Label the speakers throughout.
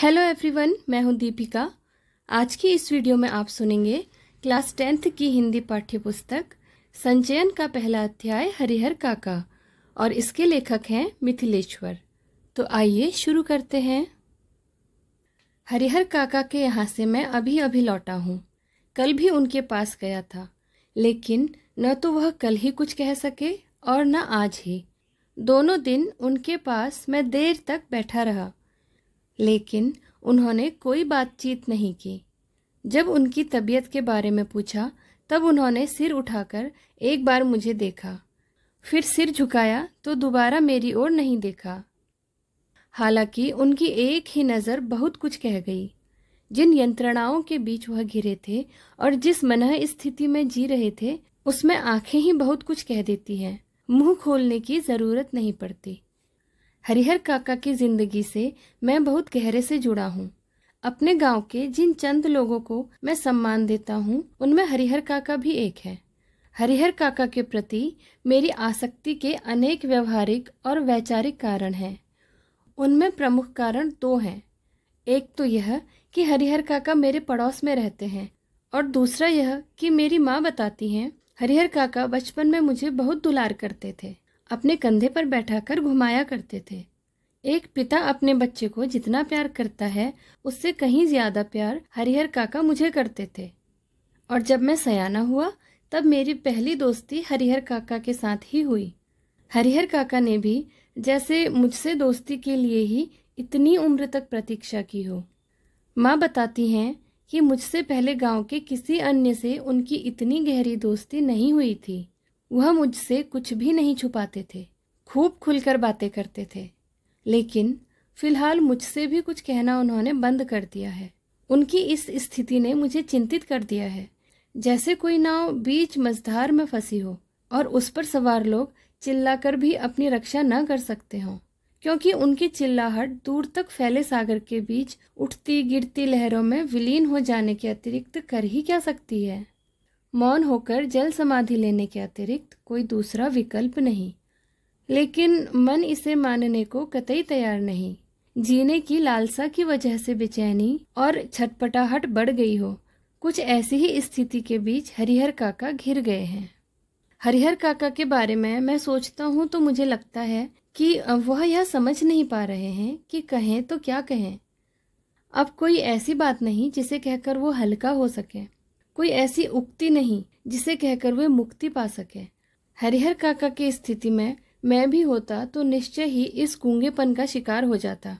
Speaker 1: Hello everyone मैं हूं दीपिका आज की इस वीडियो में आप सुनेंगे क्लास टेंथ की हिंदी पाठ्य पुस्तक संचयन का पहला अध्याय हरिहर काका और इसके लेखक हैं मिथिलेश्वर तो आइए शुरू करते हैं हरिहर काका के यहाँ से मैं अभी अभी लौटा हूँ कल भी उनके पास गया था लेकिन न तो वह कल ही कुछ कह सके और न आज ही दोनों दिन उनके पास मैं देर तक बैठा रहा लेकिन उन्होंने कोई बातचीत नहीं की जब उनकी तबीयत के बारे में पूछा तब उन्होंने सिर उठाकर एक बार मुझे देखा फिर सिर झुकाया तो दोबारा मेरी ओर नहीं देखा हालांकि उनकी एक ही नज़र बहुत कुछ कह गई जिन यंत्रणाओं के बीच वह घिरे थे और जिस मनह स्थिति में जी रहे थे उसमें आंखें ही बहुत कुछ कह देती हैं मुंह खोलने की ज़रूरत नहीं पड़ती हरिहर काका की जिंदगी से मैं बहुत गहरे से जुड़ा हूँ अपने गांव के जिन चंद लोगों को मैं सम्मान देता हूँ उनमें हरिहर काका भी एक है हरिहर काका के प्रति मेरी आसक्ति के अनेक व्यवहारिक और वैचारिक कारण हैं उनमें प्रमुख कारण दो हैं एक तो यह कि हरिहर काका मेरे पड़ोस में रहते हैं और दूसरा यह कि मेरी माँ बताती हैं हरिहर काका बचपन में मुझे बहुत दुलार करते थे अपने कंधे पर बैठाकर घुमाया करते थे एक पिता अपने बच्चे को जितना प्यार करता है उससे कहीं ज़्यादा प्यार हरिहर काका मुझे करते थे और जब मैं सयाना हुआ तब मेरी पहली दोस्ती हरिहर काका के साथ ही हुई हरिहर काका ने भी जैसे मुझसे दोस्ती के लिए ही इतनी उम्र तक प्रतीक्षा की हो माँ बताती हैं कि मुझसे पहले गांव के किसी अन्य से उनकी इतनी गहरी दोस्ती नहीं हुई थी वह मुझसे कुछ भी नहीं छुपाते थे खूब खुलकर बातें करते थे लेकिन फिलहाल मुझसे भी कुछ कहना उन्होंने बंद कर दिया है उनकी इस स्थिति ने मुझे चिंतित कर दिया है जैसे कोई नाव बीच मझधार में फंसी हो और उस पर सवार लोग चिल्लाकर भी अपनी रक्षा न कर सकते हों क्योंकि उनकी चिल्लाहट दूर तक फैले सागर के बीच उठती गिरती लहरों में विलीन हो जाने के अतिरिक्त कर ही क्या सकती है मौन होकर जल समाधि लेने के अतिरिक्त कोई दूसरा विकल्प नहीं लेकिन मन इसे मानने को कतई तैयार नहीं जीने की लालसा की वजह से बेचैनी और छटपटाहट बढ़ गई हो कुछ ऐसी ही स्थिति के बीच हरिहर काका घिर गए हैं हरिहर काका के बारे में मैं सोचता हूँ तो मुझे लगता है कि वह यह समझ नहीं पा रहे हैं कि कहें तो क्या कहें अब कोई ऐसी बात नहीं जिसे कहकर वो हल्का हो सके कोई ऐसी उक्ति नहीं जिसे कहकर वे मुक्ति पा सके हरिहर काका की स्थिति में मैं भी होता तो निश्चय ही इस गूंगेपन का शिकार हो जाता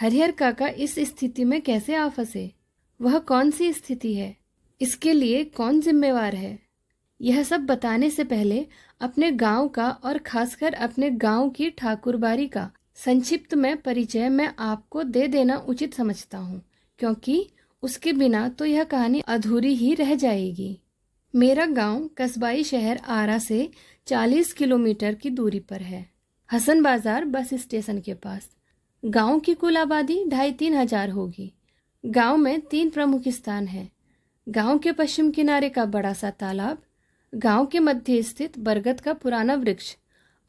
Speaker 1: हरिहर काका इस स्थिति में कैसे आ फंसे वह कौन सी स्थिति है इसके लिए कौन जिम्मेवार है यह सब बताने से पहले अपने गांव का और खासकर अपने गांव की ठाकुरबारी का संक्षिप्त में परिचय मैं आपको दे देना उचित समझता हूँ क्योंकि उसके बिना तो यह कहानी अधूरी ही रह जाएगी मेरा गांव कस्बाई शहर आरा से 40 किलोमीटर की दूरी पर है हसन बाजार बस स्टेशन के पास गांव की कुल आबादी ढाई तीन हजार होगी गांव में तीन प्रमुख स्थान हैं गांव के पश्चिम किनारे का बड़ा सा तालाब गांव के मध्य स्थित बरगद का पुराना वृक्ष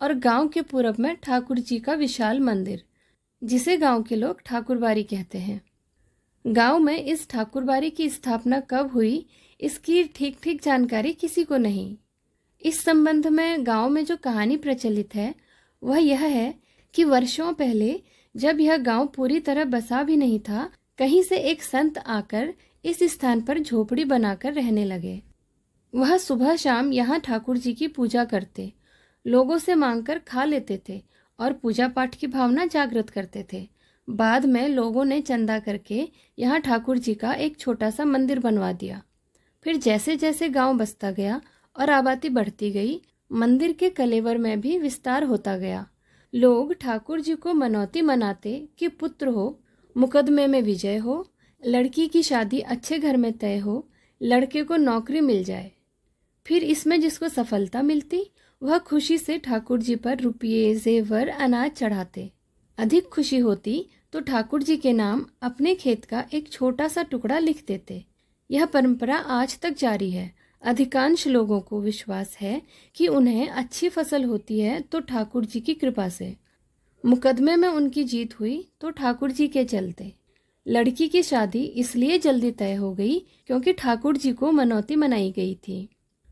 Speaker 1: और गांव के पूरब में ठाकुर जी का विशाल मंदिर जिसे गांव के लोग ठाकुरबारी कहते हैं गांव में इस ठाकुरबाड़ी की स्थापना कब हुई इसकी ठीक ठीक जानकारी किसी को नहीं इस संबंध में गांव में जो कहानी प्रचलित है वह यह है कि वर्षों पहले जब यह गांव पूरी तरह बसा भी नहीं था कहीं से एक संत आकर इस स्थान पर झोपड़ी बनाकर रहने लगे वह सुबह शाम यहाँ ठाकुर जी की पूजा करते लोगों से मांगकर खा लेते थे और पूजा पाठ की भावना जागृत करते थे बाद में लोगों ने चंदा करके यहाँ ठाकुर जी का एक छोटा सा मंदिर बनवा दिया फिर जैसे जैसे गांव बसता गया और आबादी बढ़ती गई मंदिर के कलेवर में भी विस्तार होता गया लोग ठाकुर जी को मनौती मनाते कि पुत्र हो मुकदमे में विजय हो लड़की की शादी अच्छे घर में तय हो लड़के को नौकरी मिल जाए फिर इसमें जिसको सफलता मिलती वह खुशी से ठाकुर जी पर रुपये जेवर अनाज चढ़ाते अधिक खुशी होती तो ठाकुर जी के नाम अपने खेत का एक छोटा सा टुकड़ा लिख देते यह परंपरा आज तक जारी है अधिकांश लोगों को विश्वास है कि उन्हें अच्छी फसल होती है तो ठाकुर जी की कृपा से मुकदमे में उनकी जीत हुई तो ठाकुर जी के चलते लड़की की शादी इसलिए जल्दी तय हो गई क्योंकि ठाकुर जी को मनौती मनाई गई थी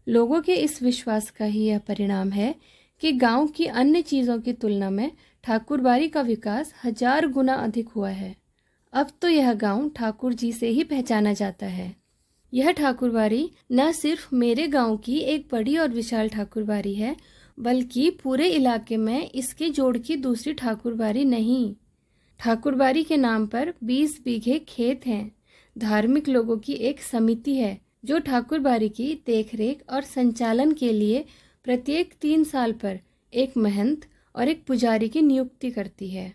Speaker 1: लोगों के इस विश्वास का ही यह परिणाम है कि गांव की अन्य चीज़ों की तुलना में ठाकुरबाड़ी का विकास हजार गुना अधिक हुआ है अब तो यह गांव ठाकुर जी से ही पहचाना जाता है यह ठाकुरबाड़ी न सिर्फ मेरे गांव की एक बड़ी और विशाल ठाकुरबाड़ी है बल्कि पूरे इलाके में इसके जोड़ की दूसरी ठाकुरबाड़ी नहीं ठाकुरबाड़ी के नाम पर 20 बीघे खेत हैं धार्मिक लोगों की एक समिति है जो ठाकुरबाड़ी की देखरेख और संचालन के लिए प्रत्येक तीन साल पर एक महंत और एक पुजारी की नियुक्ति करती है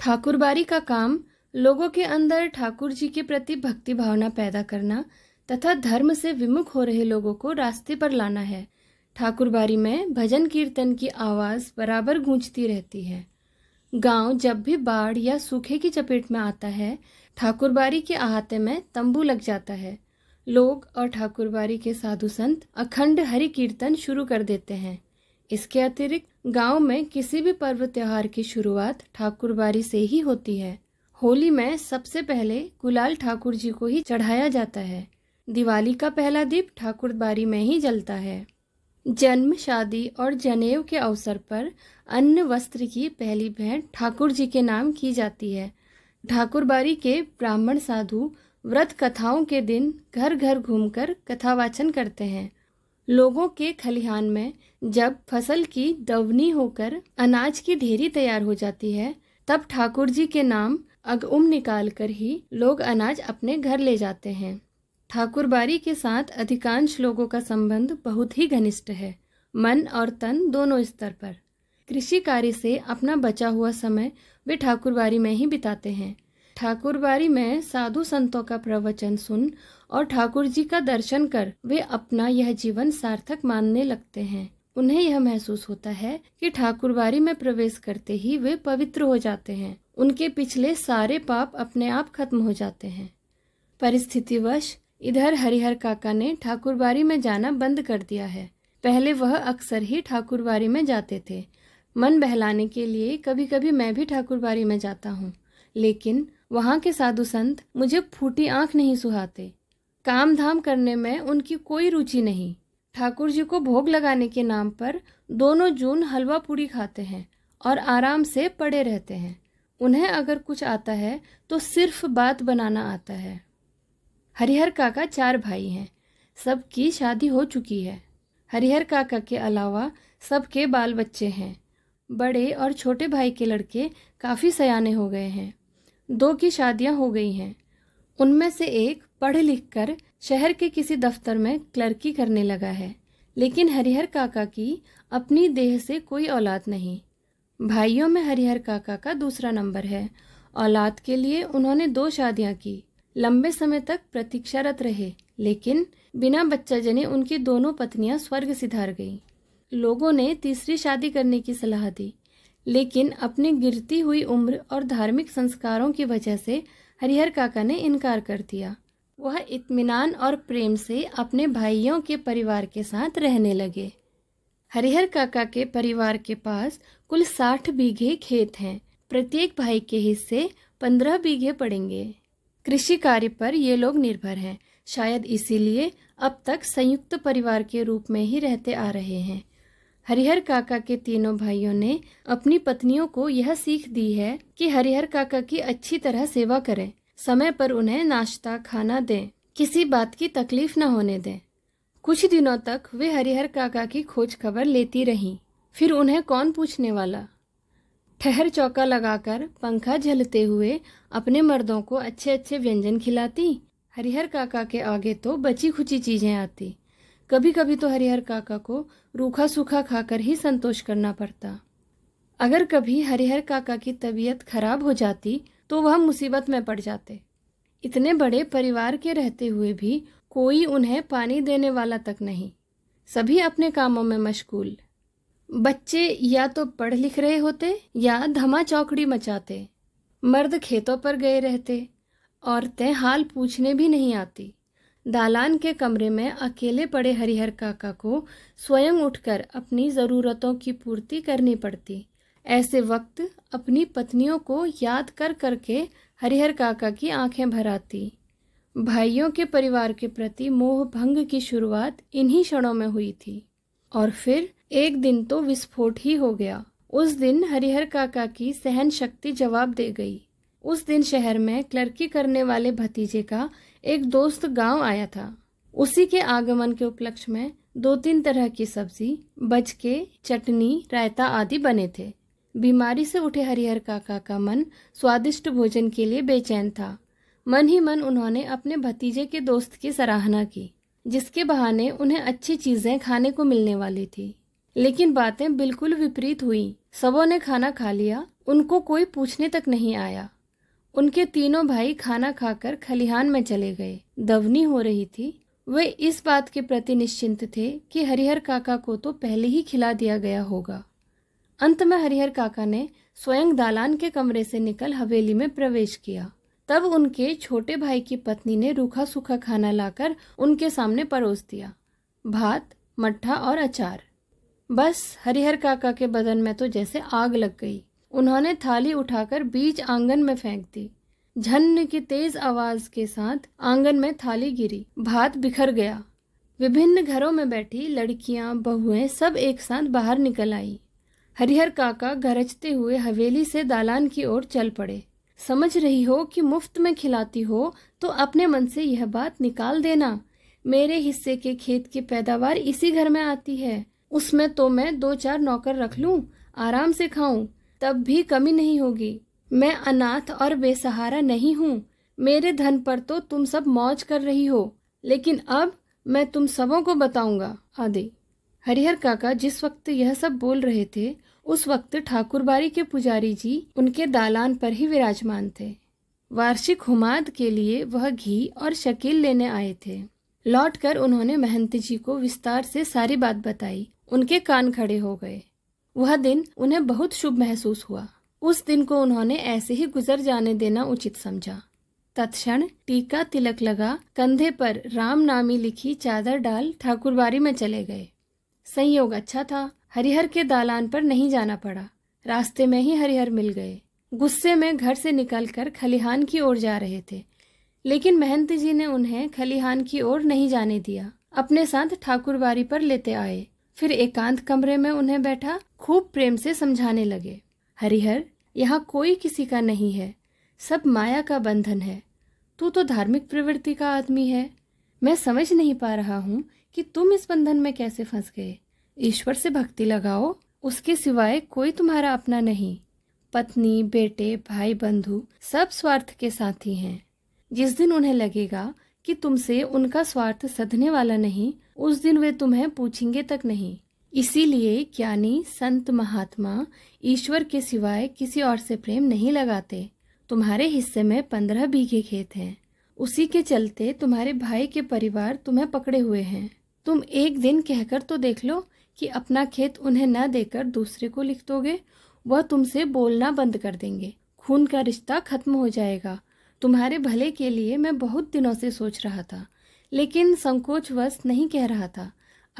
Speaker 1: ठाकुरबारी का काम लोगों के अंदर ठाकुर जी के प्रति भक्ति भावना पैदा करना तथा धर्म से विमुख हो रहे लोगों को रास्ते पर लाना है ठाकुरबारी में भजन कीर्तन की आवाज़ बराबर गूंजती रहती है गांव जब भी बाढ़ या सूखे की चपेट में आता है ठाकुरबारी के अहाते में तंबू लग जाता है लोग और ठाकुरबारी के साधु संत अखंड हरि कीर्तन शुरू कर देते हैं इसके अतिरिक्त गांव में किसी भी पर्व त्योहार की शुरुआत ठाकुरबारी से ही होती है होली में सबसे पहले गुलाल ठाकुर जी को ही चढ़ाया जाता है दिवाली का पहला दीप ठाकुरबारी में ही जलता है जन्म शादी और जनेऊ के अवसर पर अन्य वस्त्र की पहली भेंट ठाकुर जी के नाम की जाती है ठाकुरबारी के ब्राह्मण साधु व्रत कथाओं के दिन घर घर घूमकर कथावाचन करते हैं लोगों के खलिहान में जब फसल की दवनी होकर अनाज की ढेरी तैयार हो जाती है तब ठाकुर जी के नाम अगउम निकाल कर ही लोग अनाज अपने घर ले जाते हैं ठाकुरबारी के साथ अधिकांश लोगों का संबंध बहुत ही घनिष्ठ है मन और तन दोनों स्तर पर कृषि कार्य से अपना बचा हुआ समय वे ठाकुरबारी में ही बिताते हैं ठाकुरबारी में साधु संतों का प्रवचन सुन और ठाकुर जी का दर्शन कर वे अपना यह जीवन सार्थक मानने लगते हैं उन्हें यह महसूस होता है कि ठाकुरबारी में प्रवेश करते ही वे पवित्र हो जाते हैं उनके पिछले सारे पाप अपने आप खत्म हो जाते हैं परिस्थितिवश इधर हरिहर काका ने ठाकुरबारी में जाना बंद कर दिया है पहले वह अक्सर ही ठाकुरबारी में जाते थे मन बहलाने के लिए कभी कभी मैं भी ठाकुरबारी में जाता हूँ लेकिन वहाँ के साधु संत मुझे फूटी आंख नहीं सुहाते काम धाम करने में उनकी कोई रुचि नहीं ठाकुर जी को भोग लगाने के नाम पर दोनों जून हलवा पूड़ी खाते हैं और आराम से पड़े रहते हैं उन्हें अगर कुछ आता है तो सिर्फ बात बनाना आता है हरिहर काका चार भाई हैं सबकी शादी हो चुकी है हरिहर काका के अलावा सबके बाल बच्चे हैं बड़े और छोटे भाई के लड़के काफ़ी सयाने हो गए हैं दो की शादियां हो गई हैं उनमें से एक पढ़ लिख कर शहर के किसी दफ्तर में क्लर्की करने लगा है लेकिन हरिहर काका की अपनी देह से कोई औलाद नहीं भाइयों में हरिहर काका का दूसरा नंबर है औलाद के लिए उन्होंने दो शादियां की लंबे समय तक प्रतीक्षारत रहे लेकिन बिना बच्चा जने उनकी दोनों पत्नियां स्वर्ग सिधार गईं लोगों ने तीसरी शादी करने की सलाह दी लेकिन अपनी गिरती हुई उम्र और धार्मिक संस्कारों की वजह से हरिहर काका ने इनकार कर दिया वह इत्मीनान और प्रेम से अपने भाइयों के परिवार के साथ रहने लगे हरिहर काका के परिवार के पास कुल साठ बीघे खेत हैं प्रत्येक भाई के हिस्से पंद्रह बीघे पड़ेंगे कृषि कार्य पर ये लोग निर्भर हैं शायद इसीलिए अब तक संयुक्त परिवार के रूप में ही रहते आ रहे हैं हरिहर काका के तीनों भाइयों ने अपनी पत्नियों को यह सीख दी है कि हरिहर काका की अच्छी तरह सेवा करें समय पर उन्हें नाश्ता खाना दें किसी बात की तकलीफ न होने दें कुछ दिनों तक वे हरिहर काका की खोज खबर लेती रहीं फिर उन्हें कौन पूछने वाला ठहर चौका लगाकर पंखा झलते हुए अपने मर्दों को अच्छे अच्छे व्यंजन खिलाती हरिहर काका के आगे तो बची खुची चीजें आती कभी कभी तो हरिहर काका को रूखा सूखा खाकर ही संतोष करना पड़ता अगर कभी हरिहर काका की तबीयत खराब हो जाती तो वह मुसीबत में पड़ जाते इतने बड़े परिवार के रहते हुए भी कोई उन्हें पानी देने वाला तक नहीं सभी अपने कामों में मशगूल बच्चे या तो पढ़ लिख रहे होते या धमा चौकड़ी मचाते मर्द खेतों पर गए रहते औरतें हाल पूछने भी नहीं आती दालान के कमरे में अकेले पड़े हरिहर काका को स्वयं उठकर अपनी ज़रूरतों की पूर्ति करनी पड़ती ऐसे वक्त अपनी पत्नियों को याद कर करके हरिहर काका की आंखें भर आती भाइयों के परिवार के प्रति मोह भंग की शुरुआत इन्हीं क्षणों में हुई थी और फिर एक दिन तो विस्फोट ही हो गया उस दिन हरिहर काका की सहन शक्ति जवाब दे गई उस दिन शहर में क्लर्की करने वाले भतीजे का एक दोस्त गांव आया था उसी के आगमन के उपलक्ष्य में दो तीन तरह की सब्जी बचके चटनी रायता आदि बने थे बीमारी से उठे हरिहर काका का मन स्वादिष्ट भोजन के लिए बेचैन था मन ही मन उन्होंने अपने भतीजे के दोस्त की सराहना की जिसके बहाने उन्हें अच्छी चीजें खाने को मिलने वाली थी लेकिन बातें बिल्कुल विपरीत हुई सबों ने खाना खा लिया उनको कोई पूछने तक नहीं आया उनके तीनों भाई खाना खाकर खलिहान में चले गए दवनी हो रही थी वे इस बात के प्रति निश्चिंत थे कि हरिहर काका को तो पहले ही खिला दिया गया होगा अंत में हरिहर काका ने स्वयं दालान के कमरे से निकल हवेली में प्रवेश किया तब उनके छोटे भाई की पत्नी ने रूखा सूखा खाना लाकर उनके सामने परोस दिया भात मट्ठा और अचार बस हरिहर काका के बदन में तो जैसे आग लग गई उन्होंने थाली उठाकर बीच आंगन में फेंक दी झन्न की तेज आवाज के साथ आंगन में थाली गिरी भात बिखर गया विभिन्न घरों में बैठी लड़कियां बहुएं सब एक साथ बाहर निकल आई हरिहर काका गरजते हुए हवेली से दालान की ओर चल पड़े समझ रही हो कि मुफ्त में खिलाती हो तो अपने मन से यह बात निकाल देना मेरे हिस्से के खेत की पैदावार इसी घर में आती है उसमें तो मैं दो चार नौकर रख लूं आराम से खाऊं तब भी कमी नहीं होगी मैं अनाथ और बेसहारा नहीं हूँ मेरे धन पर तो तुम सब मौज कर रही हो लेकिन अब मैं तुम सबों को बताऊंगा आदि हरिहर काका जिस वक्त यह सब बोल रहे थे उस वक्त ठाकुरबारी के पुजारी जी उनके दालान पर ही विराजमान थे वार्षिक हुमाद के लिए वह घी और शकील लेने आए थे लौटकर उन्होंने महंत जी को विस्तार से सारी बात बताई उनके कान खड़े हो गए वह दिन उन्हें बहुत शुभ महसूस हुआ उस दिन को उन्होंने ऐसे ही गुजर जाने देना उचित समझा तत्क्षण टीका तिलक लगा कंधे पर राम नामी लिखी चादर डाल ठाकुरबारी में चले गए संयोग अच्छा था हरिहर के दालान पर नहीं जाना पड़ा रास्ते में ही हरिहर मिल गए गुस्से में घर से निकलकर खलिहान की ओर जा रहे थे लेकिन महंत जी ने उन्हें खलिहान की ओर नहीं जाने दिया अपने साथ ठाकुरबारी पर लेते आए फिर एकांत कमरे में उन्हें बैठा खूब प्रेम से समझाने लगे हरिहर यहाँ कोई किसी का नहीं है सब माया का बंधन है तू तो धार्मिक प्रवृत्ति का आदमी है मैं समझ नहीं पा रहा हूँ कि तुम इस बंधन में कैसे फंस गए ईश्वर से भक्ति लगाओ उसके सिवाय कोई तुम्हारा अपना नहीं पत्नी बेटे भाई बंधु सब स्वार्थ के साथी हैं जिस दिन उन्हें लगेगा कि तुमसे उनका स्वार्थ सधने वाला नहीं उस दिन वे तुम्हें पूछेंगे तक नहीं इसीलिए ज्ञानी संत महात्मा ईश्वर के सिवाय किसी और से प्रेम नहीं लगाते तुम्हारे हिस्से में पंद्रह बीघे खेत हैं उसी के चलते तुम्हारे भाई के परिवार तुम्हें पकड़े हुए हैं तुम एक दिन कहकर तो देख लो कि अपना खेत उन्हें न देकर दूसरे को लिख दोगे वह तुमसे बोलना बंद कर देंगे खून का रिश्ता खत्म हो जाएगा तुम्हारे भले के लिए मैं बहुत दिनों से सोच रहा था लेकिन संकोचवश नहीं कह रहा था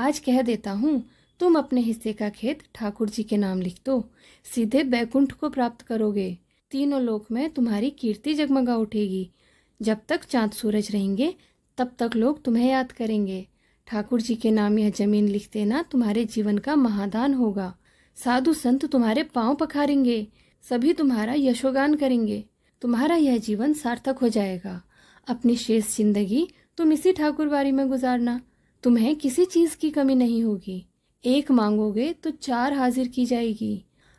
Speaker 1: आज कह देता हूँ तुम अपने हिस्से का खेत ठाकुर जी के नाम लिख दो सीधे बैकुंठ को प्राप्त करोगे तीनों लोक में तुम्हारी कीर्ति जगमगा उठेगी जब तक चांद सूरज रहेंगे तब तक लोग तुम्हें याद करेंगे ठाकुर जी के नाम यह जमीन लिख देना तुम्हारे जीवन का महादान होगा साधु संत तुम्हारे पांव पखारेंगे सभी तुम्हारा यशोगान करेंगे तुम्हारा यह जीवन सार्थक हो जाएगा अपनी शेष जिंदगी तुम इसी ठाकुरबारी में गुजारना तुम्हें किसी चीज़ की कमी नहीं होगी एक मांगोगे तो चार हाजिर की जाएगी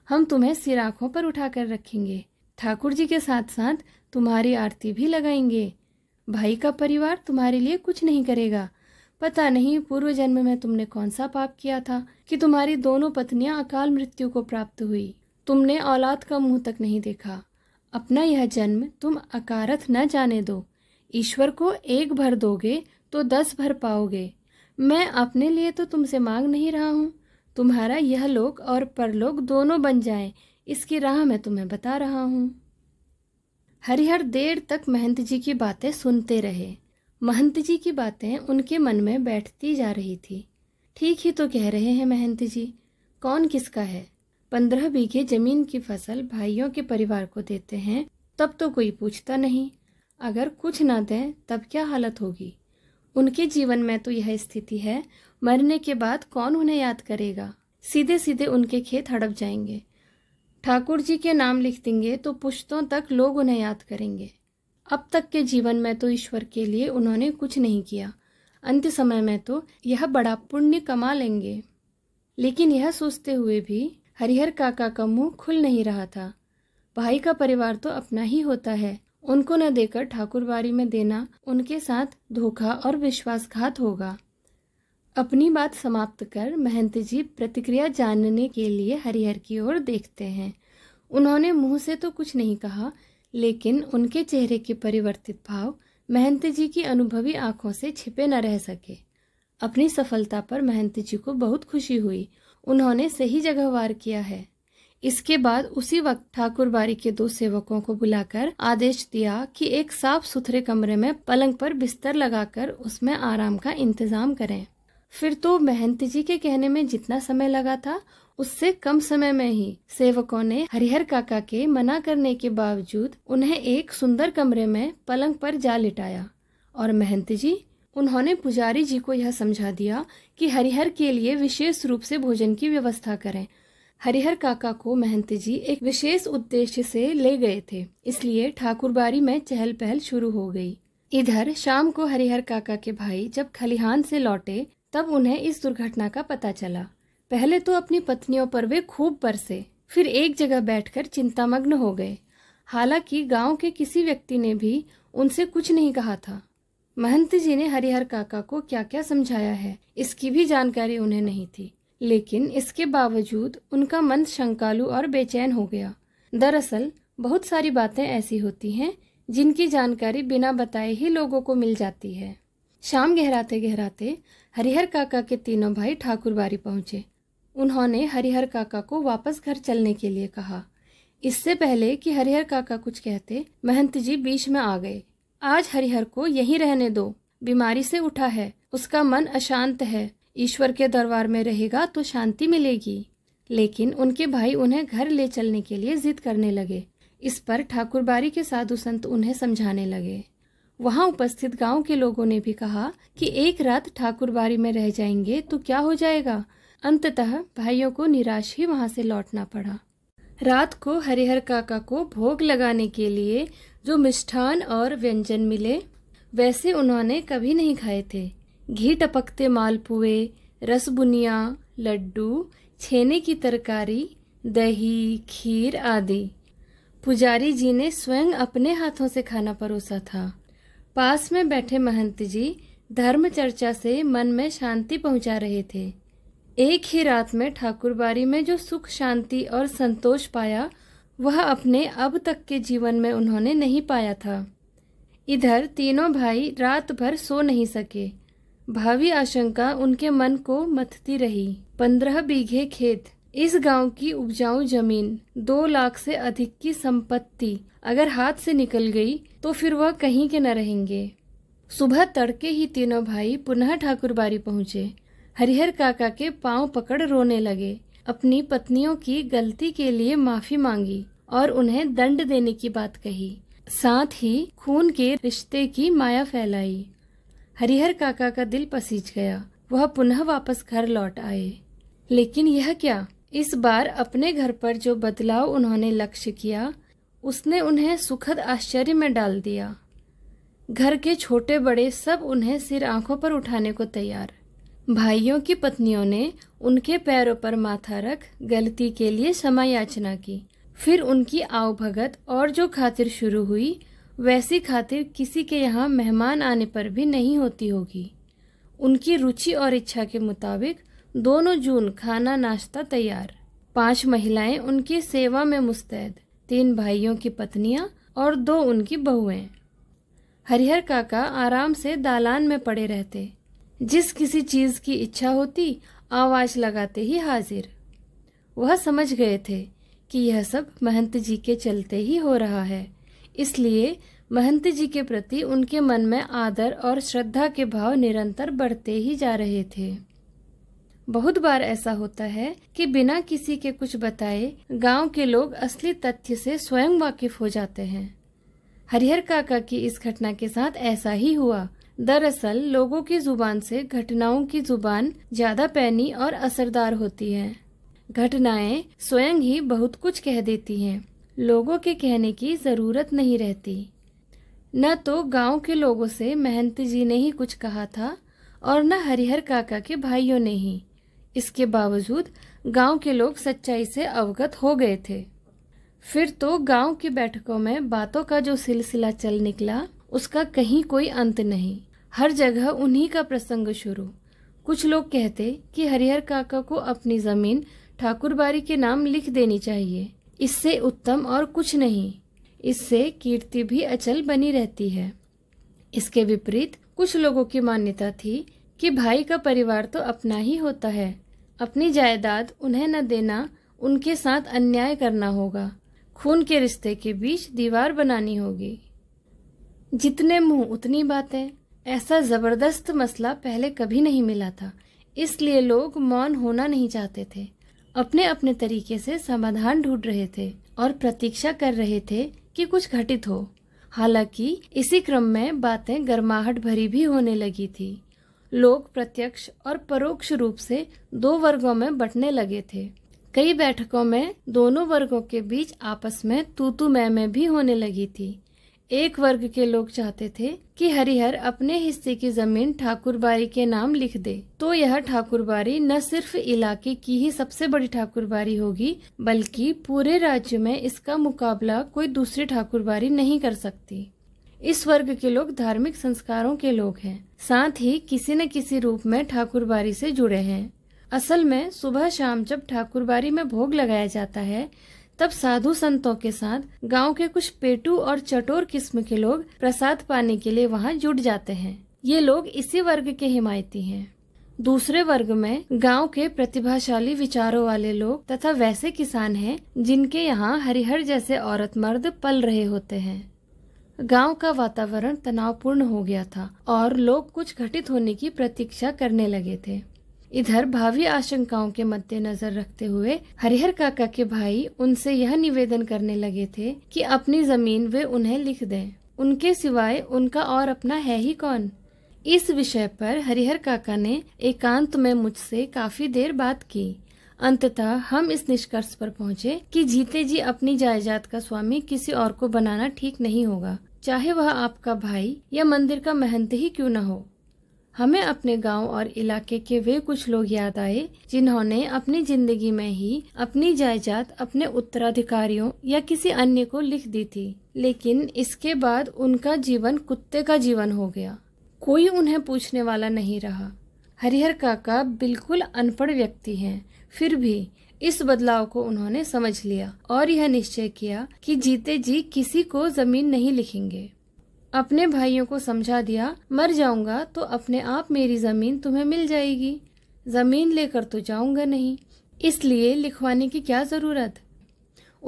Speaker 1: हम तुम्हें सिराखों पर उठा कर रखेंगे ठाकुर जी के साथ साथ तुम्हारी आरती भी लगाएंगे भाई का परिवार तुम्हारे लिए कुछ नहीं करेगा पता नहीं पूर्व जन्म में तुमने कौन सा पाप किया था कि तुम्हारी दोनों पत्नियां अकाल मृत्यु को प्राप्त हुई तुमने औलाद का मुंह तक नहीं देखा अपना यह जन्म तुम अकारथ न जाने दो ईश्वर को एक भर दोगे तो दस भर पाओगे मैं अपने लिए तो तुमसे मांग नहीं रहा हूँ तुम्हारा यह लोक और परलोक दोनों बन जाए इसकी राह मैं तुम्हें बता रहा हूँ हरिहर देर तक महंत जी की बातें सुनते रहे महंत जी की बातें उनके मन में बैठती जा रही थी ठीक ही तो कह रहे हैं महंत जी कौन किसका है पंद्रह बीघे जमीन की फसल भाइयों के परिवार को देते हैं तब तो कोई पूछता नहीं अगर कुछ ना दें तब क्या हालत होगी उनके जीवन में तो यह स्थिति है मरने के बाद कौन उन्हें याद करेगा सीधे सीधे उनके खेत हड़प जाएंगे ठाकुर जी के नाम लिख देंगे तो पुश्तों तक लोग उन्हें याद करेंगे अब तक के जीवन में तो ईश्वर के लिए उन्होंने कुछ नहीं किया अंत समय में तो यह बड़ा पुण्य कमा लेंगे लेकिन यह सोचते हुए भी हरिहर काका का मुंह खुल नहीं रहा था भाई का परिवार तो अपना ही होता है उनको न देकर ठाकुरबारी में देना उनके साथ धोखा और विश्वासघात होगा अपनी बात समाप्त कर महंत जी प्रतिक्रिया जानने के लिए हरिहर की ओर देखते हैं उन्होंने मुंह से तो कुछ नहीं कहा लेकिन उनके चेहरे के परिवर्तित भाव महंत जी की अनुभवी आंखों से छिपे न रह सके अपनी सफलता पर महंत जी को बहुत खुशी हुई उन्होंने सही जगह वार किया है इसके बाद उसी वक्त ठाकुर बारी के दो सेवकों को बुलाकर आदेश दिया कि एक साफ सुथरे कमरे में पलंग पर बिस्तर लगाकर उसमें आराम का इंतजाम करें फिर तो महंत जी के कहने में जितना समय लगा था उससे कम समय में ही सेवकों ने हरिहर काका के मना करने के बावजूद उन्हें एक सुंदर कमरे में पलंग पर जा लिटाया और महंत जी उन्होंने पुजारी जी को यह समझा दिया कि हरिहर के लिए विशेष रूप से भोजन की व्यवस्था करें हरिहर काका को महंत जी एक विशेष उद्देश्य से ले गए थे इसलिए ठाकुरबारी में चहल पहल शुरू हो गई इधर शाम को हरिहर काका के भाई जब खलिहान से लौटे तब उन्हें इस दुर्घटना का पता चला पहले तो अपनी पत्नियों पर वे खूब बरसे फिर एक जगह बैठकर चिंतामग्न हो गए हालांकि गांव के किसी व्यक्ति ने भी उनसे कुछ नहीं कहा था महंत जी ने हरिहर काका को क्या क्या समझाया है इसकी भी जानकारी उन्हें नहीं थी लेकिन इसके बावजूद उनका मन शंकालु और बेचैन हो गया दरअसल बहुत सारी बातें ऐसी होती हैं जिनकी जानकारी बिना बताए ही लोगों को मिल जाती है शाम गहराते गहराते हरिहर काका के तीनों भाई ठाकुर बारी पहुंचे उन्होंने हरिहर काका को वापस घर चलने के लिए कहा इससे पहले कि हरिहर काका कुछ कहते महंत जी बीच में आ गए आज हरिहर को यहीं रहने दो बीमारी से उठा है उसका मन अशांत है ईश्वर के दरबार में रहेगा तो शांति मिलेगी लेकिन उनके भाई उन्हें घर ले चलने के लिए जिद करने लगे इस पर ठाकुरबारी के साधु संत उन्हें समझाने लगे वहां उपस्थित गांव के लोगों ने भी कहा कि एक रात ठाकुरबारी में रह जाएंगे तो क्या हो जाएगा अंततः भाइयों को निराश ही वहां से लौटना पड़ा रात को हरिहर काका को भोग लगाने के लिए जो मिष्ठान और व्यंजन मिले वैसे उन्होंने कभी नहीं खाए थे घी टपकते मालपुए रसबुनिया लड्डू छेने की तरकारी दही खीर आदि पुजारी जी ने स्वयं अपने हाथों से खाना परोसा था पास में बैठे महंत जी धर्म चर्चा से मन में शांति पहुंचा रहे थे एक ही रात में ठाकुरबारी में जो सुख शांति और संतोष पाया वह अपने अब तक के जीवन में उन्होंने नहीं पाया था इधर तीनों भाई रात भर सो नहीं सके भावी आशंका उनके मन को मथती रही पंद्रह बीघे खेत इस गांव की उपजाऊ जमीन दो लाख से अधिक की संपत्ति अगर हाथ से निकल गई तो फिर वह कहीं के न रहेंगे सुबह तड़के ही तीनों भाई पुनः ठाकुर बारी पहुंचे हरिहर काका के पांव पकड़ रोने लगे अपनी पत्नियों की गलती के लिए माफी मांगी और उन्हें दंड देने की बात कही साथ ही खून के रिश्ते की माया फैलाई हरिहर काका का दिल पसीज गया वह पुनः वापस घर लौट आए लेकिन यह क्या इस बार अपने घर पर जो बदलाव उन्होंने लक्ष्य किया उसने उन्हें सुखद आश्चर्य में डाल दिया घर के छोटे बड़े सब उन्हें सिर आंखों पर उठाने को तैयार भाइयों की पत्नियों ने उनके पैरों पर माथा रख गलती के लिए क्षमा याचना की फिर उनकी आवभगत और जो खातिर शुरू हुई वैसी खातिर किसी के यहाँ मेहमान आने पर भी नहीं होती होगी उनकी रुचि और इच्छा के मुताबिक दोनों जून खाना नाश्ता तैयार पांच महिलाएं उनकी सेवा में मुस्तैद तीन भाइयों की पत्नियां और दो उनकी बहुएं हरिहर काका आराम से दालान में पड़े रहते जिस किसी चीज़ की इच्छा होती आवाज़ लगाते ही हाजिर वह समझ गए थे कि यह सब महंत जी के चलते ही हो रहा है इसलिए महंत जी के प्रति उनके मन में आदर और श्रद्धा के भाव निरंतर बढ़ते ही जा रहे थे बहुत बार ऐसा होता है कि बिना किसी के कुछ बताए गांव के लोग असली तथ्य से स्वयं वाकिफ हो जाते हैं हरिहर काका की इस घटना के साथ ऐसा ही हुआ दरअसल लोगों की जुबान से घटनाओं की जुबान ज्यादा पैनी और असरदार होती है घटनाएं स्वयं ही बहुत कुछ कह देती हैं लोगों के कहने की ज़रूरत नहीं रहती न तो गांव के लोगों से महंत जी ने ही कुछ कहा था और न हरिहर काका के भाइयों ने ही इसके बावजूद गांव के लोग सच्चाई से अवगत हो गए थे फिर तो गांव की बैठकों में बातों का जो सिलसिला चल निकला उसका कहीं कोई अंत नहीं हर जगह उन्हीं का प्रसंग शुरू कुछ लोग कहते कि हरिहर काका को अपनी जमीन ठाकुरबारी के नाम लिख देनी चाहिए इससे उत्तम और कुछ नहीं इससे कीर्ति भी अचल बनी रहती है इसके विपरीत कुछ लोगों की मान्यता थी कि भाई का परिवार तो अपना ही होता है अपनी जायदाद उन्हें न देना उनके साथ अन्याय करना होगा खून के रिश्ते के बीच दीवार बनानी होगी जितने मुंह उतनी बातें ऐसा ज़बरदस्त मसला पहले कभी नहीं मिला था इसलिए लोग मौन होना नहीं चाहते थे अपने अपने तरीके से समाधान ढूंढ रहे थे और प्रतीक्षा कर रहे थे कि कुछ घटित हो हालांकि इसी क्रम में बातें गर्माहट भरी भी होने लगी थी लोग प्रत्यक्ष और परोक्ष रूप से दो वर्गों में बंटने लगे थे कई बैठकों में दोनों वर्गों के बीच आपस में तू मैं भी होने लगी थी एक वर्ग के लोग चाहते थे कि हरिहर अपने हिस्से की जमीन ठाकुरबारी के नाम लिख दे तो यह ठाकुरबारी न सिर्फ इलाके की ही सबसे बड़ी ठाकुरबारी होगी बल्कि पूरे राज्य में इसका मुकाबला कोई दूसरी ठाकुरबारी नहीं कर सकती इस वर्ग के लोग धार्मिक संस्कारों के लोग हैं साथ ही किसी न किसी रूप में ठाकुरबारी से जुड़े हैं असल में सुबह शाम जब ठाकुरबारी में भोग लगाया जाता है तब साधु संतों के साथ गांव के कुछ पेटू और चटोर किस्म के लोग प्रसाद पाने के लिए वहां जुट जाते हैं ये लोग इसी वर्ग के हिमायती हैं। दूसरे वर्ग में गांव के प्रतिभाशाली विचारों वाले लोग तथा वैसे किसान हैं जिनके यहाँ हरिहर जैसे औरत मर्द पल रहे होते हैं गांव का वातावरण तनावपूर्ण हो गया था और लोग कुछ घटित होने की प्रतीक्षा करने लगे थे इधर भावी आशंकाओं के मद्देनजर रखते हुए हरिहर काका के भाई उनसे यह निवेदन करने लगे थे कि अपनी जमीन वे उन्हें लिख दें उनके सिवाय उनका और अपना है ही कौन इस विषय पर हरिहर काका ने एकांत में मुझसे काफी देर बात की अंततः हम इस निष्कर्ष पर पहुँचे कि जीते जी अपनी जायदाद का स्वामी किसी और को बनाना ठीक नहीं होगा चाहे वह आपका भाई या मंदिर का महंत ही क्यों न हो हमें अपने गांव और इलाके के वे कुछ लोग याद आए जिन्होंने अपनी जिंदगी में ही अपनी जायदाद अपने उत्तराधिकारियों या किसी अन्य को लिख दी थी लेकिन इसके बाद उनका जीवन कुत्ते का जीवन हो गया कोई उन्हें पूछने वाला नहीं रहा हरिहर काका बिल्कुल अनपढ़ व्यक्ति हैं फिर भी इस बदलाव को उन्होंने समझ लिया और यह निश्चय किया कि जीते जी किसी को जमीन नहीं लिखेंगे अपने भाइयों को समझा दिया मर जाऊंगा तो अपने आप मेरी जमीन तुम्हें मिल जाएगी जमीन लेकर तो जाऊंगा नहीं इसलिए लिखवाने की क्या जरूरत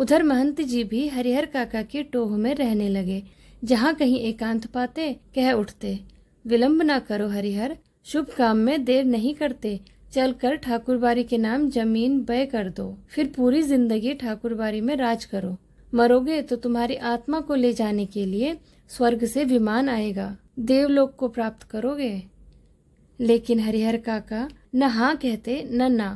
Speaker 1: उधर महंत जी भी हरिहर काका के टोह में रहने लगे जहाँ कहीं एकांत पाते कह उठते विलंब ना करो हरिहर शुभ काम में देर नहीं करते चल कर ठाकुरबारी के नाम जमीन बय कर दो फिर पूरी जिंदगी ठाकुरबारी में राज करो मरोगे तो तुम्हारी आत्मा को ले जाने के लिए स्वर्ग से विमान आएगा देवलोक को प्राप्त करोगे लेकिन हरिहर काका न हाँ कहते न ना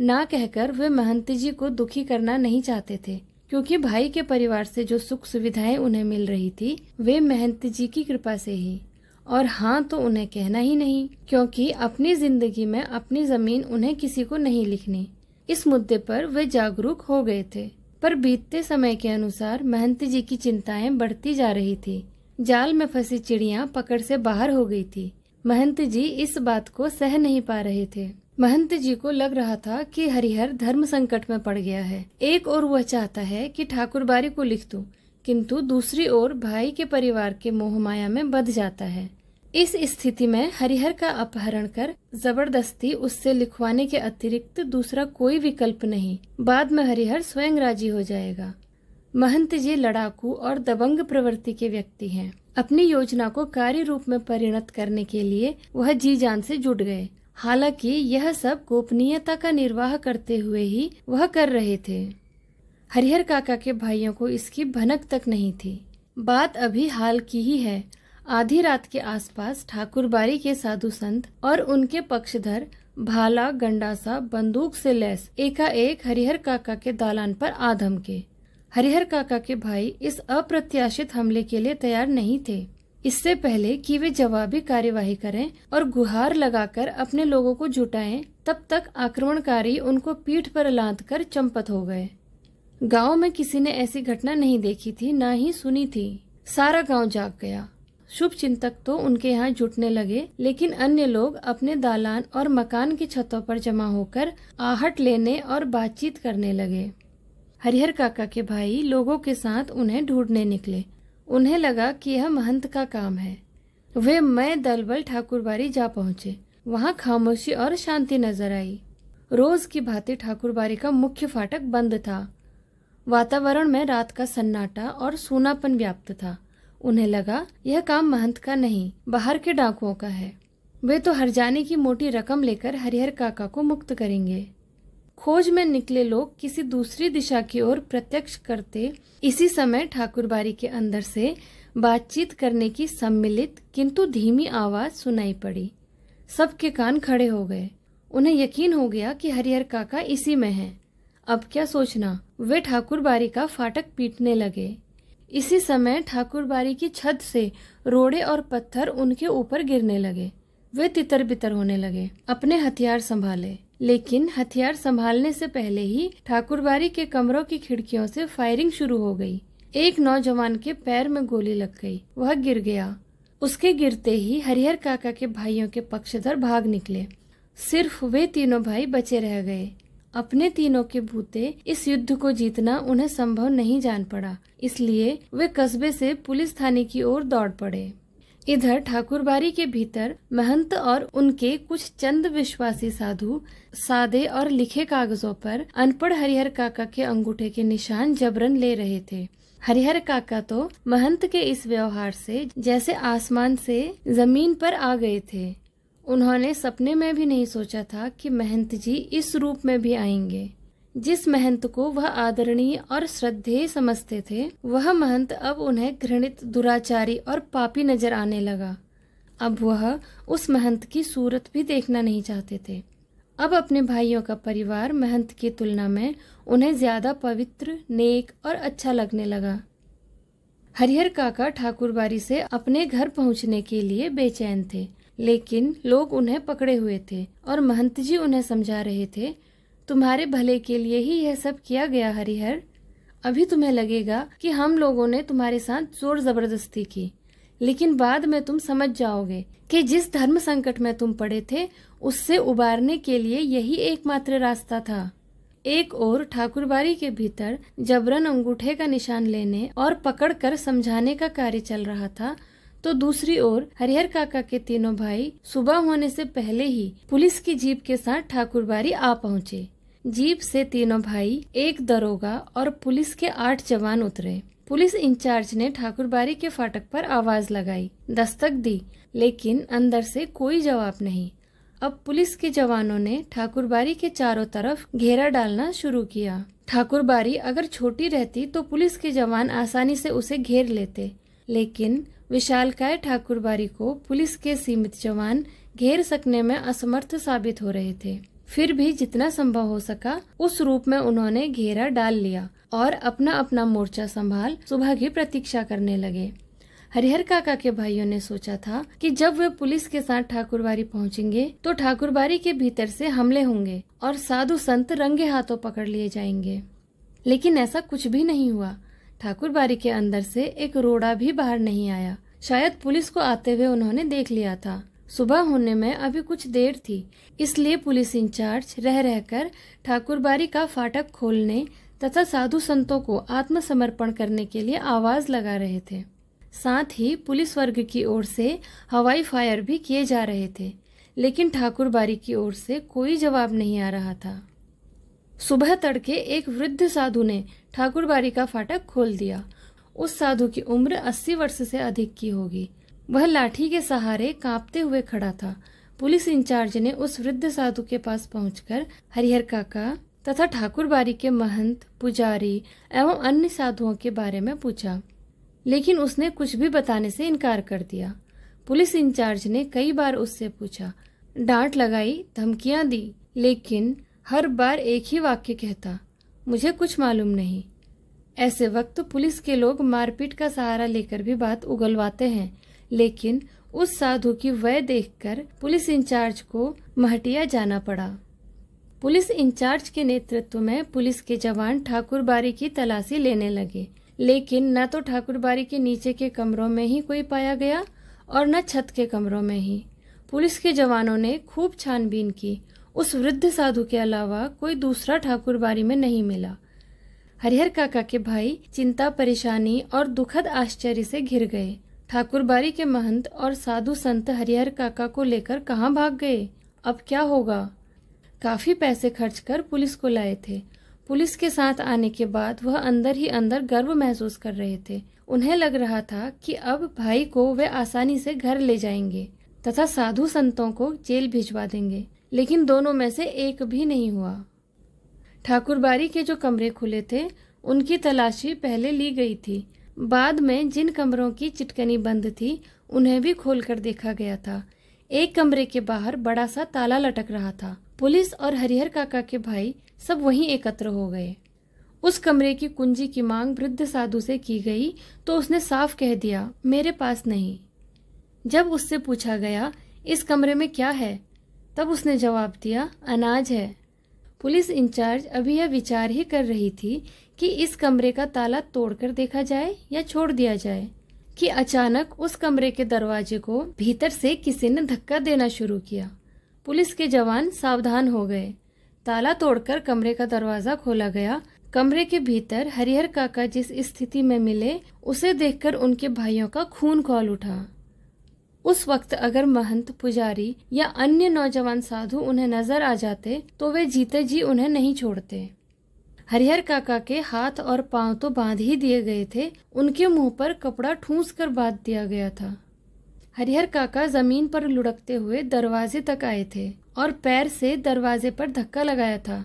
Speaker 1: ना कहकर वे महंती जी को दुखी करना नहीं चाहते थे क्योंकि भाई के परिवार से जो सुख सुविधाएं उन्हें मिल रही थी वे महंत जी की कृपा से ही और हाँ तो उन्हें कहना ही नहीं क्योंकि अपनी जिंदगी में अपनी जमीन उन्हें किसी को नहीं लिखनी इस मुद्दे पर वे जागरूक हो गए थे पर बीतते समय के अनुसार महंत जी की चिंताएं बढ़ती जा रही थी जाल में फंसी चिड़िया पकड़ से बाहर हो गई थी महंत जी इस बात को सह नहीं पा रहे थे महंत जी को लग रहा था कि हरिहर धर्म संकट में पड़ गया है एक और वह चाहता है कि ठाकुर बारी को लिख दू किंतु दूसरी ओर भाई के परिवार के मोहमाया में बध जाता है इस स्थिति में हरिहर का अपहरण कर जबरदस्ती उससे लिखवाने के अतिरिक्त दूसरा कोई विकल्प नहीं बाद में हरिहर स्वयं राजी हो जाएगा महंत जी लड़ाकू और दबंग प्रवृत्ति के व्यक्ति हैं अपनी योजना को कार्य रूप में परिणत करने के लिए वह जी जान से जुट गए हालांकि यह सब गोपनीयता का निर्वाह करते हुए ही वह कर रहे थे हरिहर काका के भाइयों को इसकी भनक तक नहीं थी बात अभी हाल की ही है आधी रात के आसपास ठाकुरबारी के साधु संत और उनके पक्षधर भाला गंडासा बंदूक से लैस एकाएक हरिहर काका के दालान पर आधम के हरिहर काका के भाई इस अप्रत्याशित हमले के लिए तैयार नहीं थे इससे पहले कि वे जवाबी कार्यवाही करें और गुहार लगाकर अपने लोगों को जुटाएं, तब तक आक्रमणकारी उनको पीठ पर लाद कर चंपत हो गए गांव में किसी ने ऐसी घटना नहीं देखी थी न ही सुनी थी सारा गांव जाग गया शुभ चिंतक तो उनके यहाँ जुटने लगे लेकिन अन्य लोग अपने दालान और मकान की छतों पर जमा होकर आहट लेने और बातचीत करने लगे हरिहर काका के भाई लोगों के साथ उन्हें ढूंढने निकले उन्हें लगा कि यह महंत का काम है वे मैं दलबल ठाकुरबारी जा पहुंचे वहाँ खामोशी और शांति नजर आई रोज की भांति ठाकुरबारी का मुख्य फाटक बंद था वातावरण में रात का सन्नाटा और सोनापन व्याप्त था उन्हें लगा यह काम महंत का नहीं बाहर के डाकुओं का है वे तो हरजाने की मोटी रकम लेकर हरिहर काका को मुक्त करेंगे खोज में निकले लोग किसी दूसरी दिशा की ओर प्रत्यक्ष करते इसी समय ठाकुरबारी के अंदर से बातचीत करने की सम्मिलित किंतु धीमी आवाज सुनाई पड़ी सबके कान खड़े हो गए उन्हें यकीन हो गया कि हरिहर काका इसी में हैं। अब क्या सोचना वे ठाकुरबारी का फाटक पीटने लगे इसी समय ठाकुरबारी की छत से रोड़े और पत्थर उनके ऊपर गिरने लगे वे तितर बितर होने लगे अपने हथियार संभाले लेकिन हथियार संभालने से पहले ही ठाकुरबारी के कमरों की खिड़कियों से फायरिंग शुरू हो गई एक नौजवान के पैर में गोली लग गई वह गिर गया उसके गिरते ही हरिहर काका के भाइयों के पक्षधर भाग निकले सिर्फ वे तीनों भाई बचे रह गए अपने तीनों के भूते इस युद्ध को जीतना उन्हें संभव नहीं जान पड़ा इसलिए वे कस्बे से पुलिस थाने की ओर दौड़ पड़े इधर ठाकुरबारी के भीतर महंत और उनके कुछ चंद विश्वासी साधु सादे और लिखे कागजों पर अनपढ़ हरिहर काका के अंगूठे के निशान जबरन ले रहे थे हरिहर काका तो महंत के इस व्यवहार से जैसे आसमान से जमीन पर आ गए थे उन्होंने सपने में भी नहीं सोचा था कि महंत जी इस रूप में भी आएंगे जिस महंत को वह आदरणीय और श्रद्धेय समझते थे वह महंत अब उन्हें घृणित दुराचारी और पापी नजर आने लगा अब वह उस महंत की सूरत भी देखना नहीं चाहते थे अब अपने भाइयों का परिवार महंत की तुलना में उन्हें ज्यादा पवित्र नेक और अच्छा लगने लगा हरिहर काका ठाकुरबारी से अपने घर पहुंचने के लिए बेचैन थे लेकिन लोग उन्हें पकड़े हुए थे और महंत जी उन्हें समझा रहे थे तुम्हारे भले के लिए ही यह सब किया गया हरिहर अभी तुम्हें लगेगा कि हम लोगों ने तुम्हारे साथ जोर जबरदस्ती की लेकिन बाद में तुम समझ जाओगे कि जिस धर्म संकट में तुम पड़े थे उससे उबारने के लिए यही एकमात्र रास्ता था एक और ठाकुरबारी के भीतर जबरन अंगूठे का निशान लेने और पकड़कर समझाने का कार्य चल रहा था तो दूसरी ओर हरिहर काका के तीनों भाई सुबह होने से पहले ही पुलिस की जीप के साथ ठाकुरबारी आ पहुंचे जीप से तीनों भाई एक दरोगा और पुलिस के आठ जवान उतरे पुलिस इंचार्ज ने ठाकुरबारी के फाटक पर आवाज लगाई दस्तक दी लेकिन अंदर से कोई जवाब नहीं अब पुलिस के जवानों ने ठाकुरबारी के चारों तरफ घेरा डालना शुरू किया ठाकुरबारी अगर छोटी रहती तो पुलिस के जवान आसानी से उसे घेर लेते लेकिन विशालकाय ठाकुरबारी को पुलिस के सीमित जवान घेर सकने में असमर्थ साबित हो रहे थे फिर भी जितना संभव हो सका उस रूप में उन्होंने घेरा डाल लिया और अपना अपना मोर्चा संभाल सुबह की प्रतीक्षा करने लगे हरिहर काका के भाइयों ने सोचा था कि जब वे पुलिस के साथ ठाकुरबारी पहुंचेंगे तो ठाकुरबारी के भीतर से हमले होंगे और साधु संत रंगे हाथों पकड़ लिए जाएंगे लेकिन ऐसा कुछ भी नहीं हुआ बारी के अंदर से एक रोड़ा भी बाहर नहीं आया शायद पुलिस को आते हुए उन्होंने देख लिया था सुबह होने में अभी कुछ देर थी इसलिए पुलिस इंचार्ज रह रहकर ठाकुरबाड़ी का फाटक खोलने तथा साधु संतों को आत्मसमर्पण करने के लिए आवाज लगा रहे थे साथ ही पुलिस वर्ग की ओर से हवाई फायर भी किए जा रहे थे लेकिन ठाकुरबारी की ओर से कोई जवाब नहीं आ रहा था सुबह तड़के एक वृद्ध साधु ने बारी का फाटक खोल दिया उस साधु की उम्र अस्सी वर्ष से अधिक की होगी वह लाठी के सहारे कांपते हुए खड़ा था पुलिस इंचार्ज ने उस वृद्ध साधु के पास पहुंचकर हरिहर काका तथा ठाकुर बारी के महंत पुजारी एवं अन्य साधुओं के बारे में पूछा लेकिन उसने कुछ भी बताने से इनकार कर दिया पुलिस इंचार्ज ने कई बार उससे पूछा डांट लगाई धमकियां दी लेकिन हर बार एक ही वाक्य कहता मुझे कुछ मालूम नहीं ऐसे वक्त पुलिस के लोग मारपीट का सहारा लेकर भी बात उगलवाते हैं लेकिन उस साधु की वय देखकर पुलिस इंचार्ज को महटिया जाना पड़ा पुलिस इंचार्ज के नेतृत्व में पुलिस के जवान ठाकुरबारी की तलाशी लेने लगे लेकिन न तो ठाकुरबारी के नीचे के कमरों में ही कोई पाया गया और न छत के कमरों में ही पुलिस के जवानों ने खूब छानबीन की उस वृद्ध साधु के अलावा कोई दूसरा ठाकुर बारी में नहीं मिला हरिहर काका के भाई चिंता परेशानी और दुखद आश्चर्य से घिर गए ठाकुरबारी के महंत और साधु संत हरिहर काका को लेकर कहाँ भाग गए अब क्या होगा काफी पैसे खर्च कर पुलिस को लाए थे पुलिस के साथ आने के बाद वह अंदर ही अंदर गर्व महसूस कर रहे थे उन्हें लग रहा था कि अब भाई को वे आसानी से घर ले जाएंगे तथा साधु संतों को जेल भिजवा देंगे लेकिन दोनों में से एक भी नहीं हुआ ठाकुरबारी के जो कमरे खुले थे उनकी तलाशी पहले ली गई थी बाद में जिन कमरों की चिटकनी बंद थी उन्हें भी खोलकर देखा गया था एक कमरे के बाहर बड़ा सा ताला लटक रहा था पुलिस और हरिहर काका के भाई सब वहीं एकत्र हो गए उस कमरे की कुंजी की मांग वृद्ध साधु से की गई तो उसने साफ कह दिया मेरे पास नहीं जब उससे पूछा गया इस कमरे में क्या है तब उसने जवाब दिया अनाज है पुलिस इंचार्ज अभी यह विचार ही कर रही थी कि इस कमरे का ताला तोड़कर देखा जाए या छोड़ दिया जाए कि अचानक उस कमरे के दरवाजे को भीतर से किसी ने धक्का देना शुरू किया पुलिस के जवान सावधान हो गए ताला तोड़कर कमरे का दरवाजा खोला गया कमरे के भीतर हरिहर काका जिस स्थिति में मिले उसे देखकर उनके भाइयों का खून खोल उठा उस वक्त अगर महंत पुजारी या अन्य नौजवान साधु उन्हें नजर आ जाते तो वे जीते जी उन्हें नहीं छोड़ते हरिहर काका के हाथ और पांव तो बांध ही दिए गए थे उनके मुंह पर कपड़ा ठूंस कर बांध दिया गया था हरिहर काका जमीन पर लुढ़कते हुए दरवाजे तक आए थे और पैर से दरवाजे पर धक्का लगाया था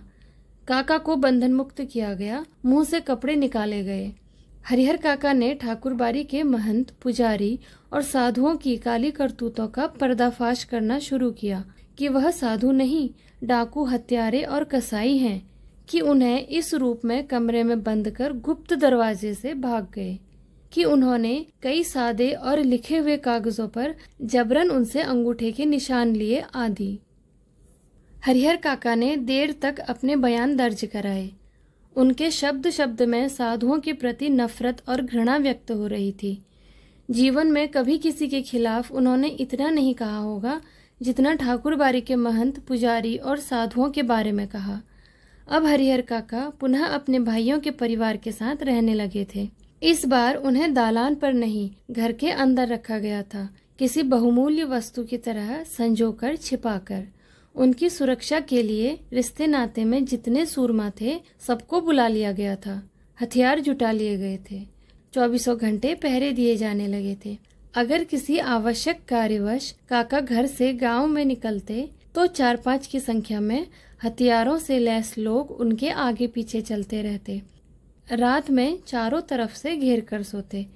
Speaker 1: काका को बंधन मुक्त किया गया मुंह से कपड़े निकाले गए हरिहर काका ने बारी के महंत पुजारी और साधुओं की काली करतूतों का पर्दाफाश करना शुरू किया कि वह साधु नहीं डाकू हत्यारे और कसाई हैं कि उन्हें इस रूप में कमरे में बंद कर गुप्त दरवाजे से भाग गए कि उन्होंने कई सादे और लिखे हुए कागजों पर जबरन उनसे अंगूठे के निशान लिए आदि हरिहर काका ने देर तक अपने बयान दर्ज कराए उनके शब्द शब्द में साधुओं के प्रति नफरत और घृणा व्यक्त हो रही थी जीवन में कभी किसी के खिलाफ उन्होंने इतना नहीं कहा होगा जितना ठाकुर बारी के महंत पुजारी और साधुओं के बारे में कहा अब हरिहर काका पुनः अपने भाइयों के परिवार के साथ रहने लगे थे इस बार उन्हें दालान पर नहीं घर के अंदर रखा गया था किसी बहुमूल्य वस्तु की तरह संजोकर छिपाकर उनकी सुरक्षा के लिए रिश्ते नाते में जितने सूरमा थे सबको बुला लिया गया था हथियार जुटा लिए गए थे चौबीसों घंटे पहरे दिए जाने लगे थे अगर किसी आवश्यक कार्यवश काका घर से गांव में निकलते तो चार पांच की संख्या में हथियारों से लैस लोग उनके आगे पीछे चलते रहते रात में चारों तरफ से घेर कर सोते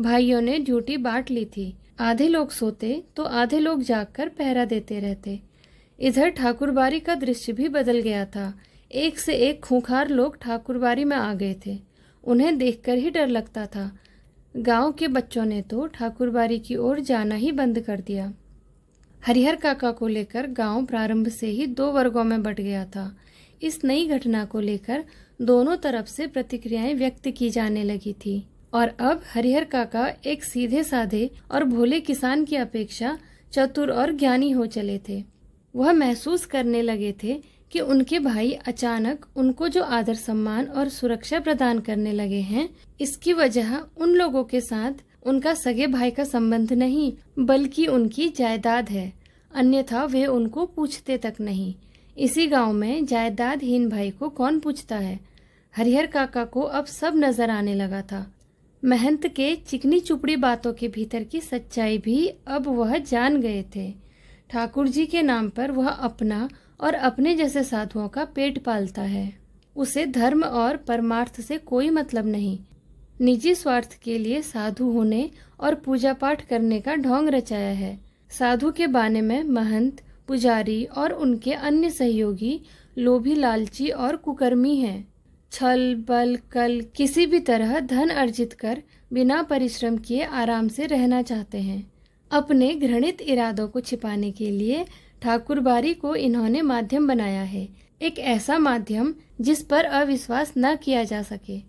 Speaker 1: भाइयों ने ड्यूटी बांट ली थी आधे लोग सोते तो आधे लोग जागकर पहरा देते रहते इधर ठाकुरबारी का दृश्य भी बदल गया था एक से एक खूंखार लोग ठाकुरबारी में आ गए थे उन्हें देखकर ही डर लगता था गांव के बच्चों ने तो ठाकुरबारी की ओर जाना ही बंद कर दिया हरिहर काका को लेकर गांव प्रारंभ से ही दो वर्गों में बट गया था इस नई घटना को लेकर दोनों तरफ से प्रतिक्रियाएं व्यक्त की जाने लगी थी और अब हरिहर काका एक सीधे साधे और भोले किसान की अपेक्षा चतुर और ज्ञानी हो चले थे वह महसूस करने लगे थे कि उनके भाई अचानक उनको जो आदर सम्मान और सुरक्षा प्रदान करने लगे हैं इसकी वजह उन लोगों के साथ उनका सगे भाई का संबंध नहीं बल्कि उनकी जायदाद है अन्यथा वे उनको पूछते तक नहीं इसी गांव में जायदादहीन भाई को कौन पूछता है हरिहर काका को अब सब नजर आने लगा था महंत के चिकनी चुपड़ी बातों के भीतर की सच्चाई भी अब वह जान गए थे ठाकुर जी के नाम पर वह अपना और अपने जैसे साधुओं का पेट पालता है उसे धर्म और परमार्थ से कोई मतलब नहीं निजी स्वार्थ के लिए साधु होने और पूजा पाठ करने का ढोंग रचाया है साधु के बाने में महंत पुजारी और उनके अन्य सहयोगी लोभी लालची और कुकर्मी हैं छल बल कल किसी भी तरह धन अर्जित कर बिना परिश्रम किए आराम से रहना चाहते हैं अपने घृणित इरादों को छिपाने के लिए ठाकुरबारी को इन्होंने माध्यम बनाया है एक ऐसा माध्यम जिस पर अविश्वास न किया जा सके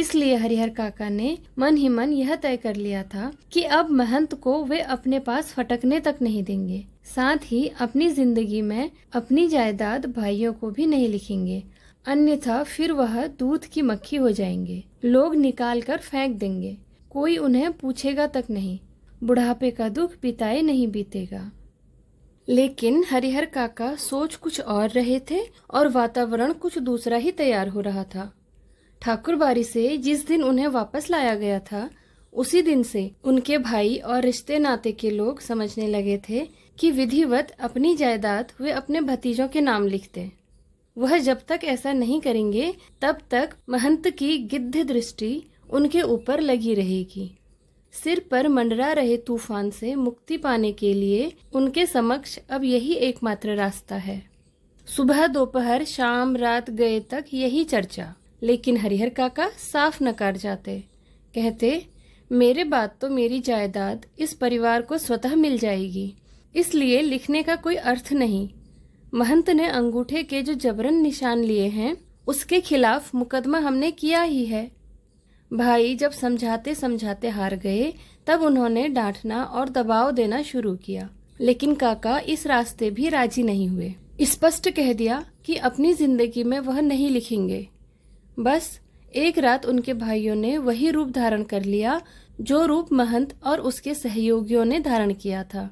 Speaker 1: इसलिए हरिहर काका ने मन ही मन यह तय कर लिया था कि अब महंत को वे अपने पास फटकने तक नहीं देंगे साथ ही अपनी जिंदगी में अपनी जायदाद भाइयों को भी नहीं लिखेंगे अन्यथा फिर वह दूध की मक्खी हो जाएंगे लोग निकाल कर फेंक देंगे कोई उन्हें पूछेगा तक नहीं बुढ़ापे का दुख बिताए नहीं बीतेगा लेकिन हरिहर काका सोच कुछ और रहे थे और वातावरण कुछ दूसरा ही तैयार हो रहा था ठाकुरबारी से जिस दिन उन्हें वापस लाया गया था उसी दिन से उनके भाई और रिश्ते नाते के लोग समझने लगे थे कि विधिवत अपनी जायदाद वे अपने भतीजों के नाम लिखते वह जब तक ऐसा नहीं करेंगे तब तक महंत की गिद्ध दृष्टि उनके ऊपर लगी रहेगी सिर पर मंडरा रहे तूफान से मुक्ति पाने के लिए उनके समक्ष अब यही एकमात्र रास्ता है सुबह दोपहर शाम रात गए तक यही चर्चा लेकिन हरिहर काका साफ नकार जाते कहते मेरे बाद तो मेरी जायदाद इस परिवार को स्वतः मिल जाएगी इसलिए लिखने का कोई अर्थ नहीं महंत ने अंगूठे के जो जबरन निशान लिए हैं उसके खिलाफ मुकदमा हमने किया ही है भाई जब समझाते समझाते हार गए तब उन्होंने डांटना और दबाव देना शुरू किया लेकिन काका इस रास्ते भी राजी नहीं हुए स्पष्ट कह दिया कि अपनी जिंदगी में वह नहीं लिखेंगे बस एक रात उनके भाइयों ने वही रूप धारण कर लिया जो रूप महंत और उसके सहयोगियों ने धारण किया था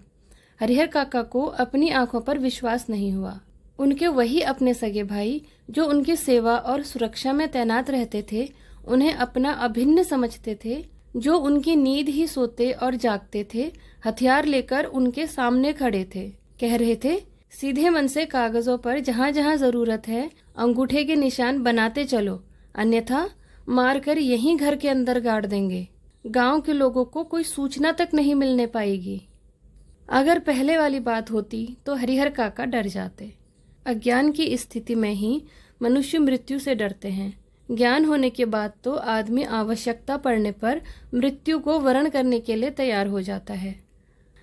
Speaker 1: हरिहर काका को अपनी आंखों पर विश्वास नहीं हुआ उनके वही अपने सगे भाई जो उनकी सेवा और सुरक्षा में तैनात रहते थे उन्हें अपना अभिन्न समझते थे जो उनकी नींद ही सोते और जागते थे हथियार लेकर उनके सामने खड़े थे कह रहे थे सीधे मन से कागजों पर जहाँ जहाँ जरूरत है अंगूठे के निशान बनाते चलो अन्यथा मार कर यही घर के अंदर गाड़ देंगे गांव के लोगों को कोई सूचना तक नहीं मिलने पाएगी अगर पहले वाली बात होती तो हरिहर काका डर जाते अज्ञान की स्थिति में ही मनुष्य मृत्यु से डरते हैं ज्ञान होने के बाद तो आदमी आवश्यकता पड़ने पर मृत्यु को वरण करने के लिए तैयार हो जाता है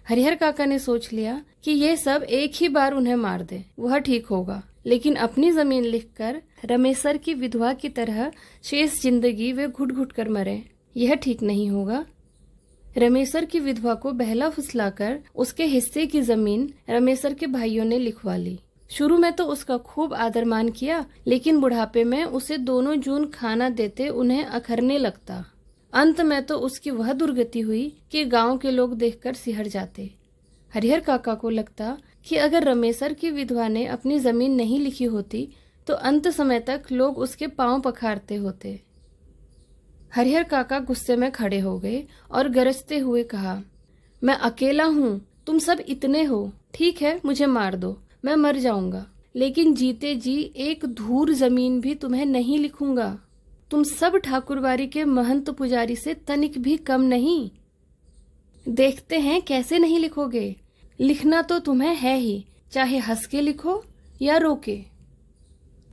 Speaker 1: हरिहर काका ने सोच लिया कि ये सब एक ही बार उन्हें मार दे वह ठीक होगा लेकिन अपनी जमीन लिखकर रमेशर की विधवा की तरह शेष जिंदगी वे घुट घुट कर मरे यह ठीक नहीं होगा रमेशर की विधवा को बहला फुसलाकर उसके हिस्से की जमीन रमेशर के भाइयों ने लिखवा ली शुरू में तो उसका खूब आदर मान किया लेकिन बुढ़ापे में उसे दोनों जून खाना देते उन्हें अखरने लगता अंत में तो उसकी वह दुर्गति हुई कि गांव के लोग देखकर सिहर जाते हरिहर काका को लगता कि अगर रमेशर की विधवा ने अपनी जमीन नहीं लिखी होती तो अंत समय तक लोग उसके पांव पखारते होते हरिहर काका गुस्से में खड़े हो गए और गरजते हुए कहा मैं अकेला हूं तुम सब इतने हो ठीक है मुझे मार दो मैं मर जाऊंगा लेकिन जीते जी एक धूर जमीन भी तुम्हें नहीं लिखूंगा तुम सब ठाकुरबारी के महंत पुजारी से तनिक भी कम नहीं देखते हैं कैसे नहीं लिखोगे लिखना तो तुम्हें है ही चाहे हंस के लिखो या रोके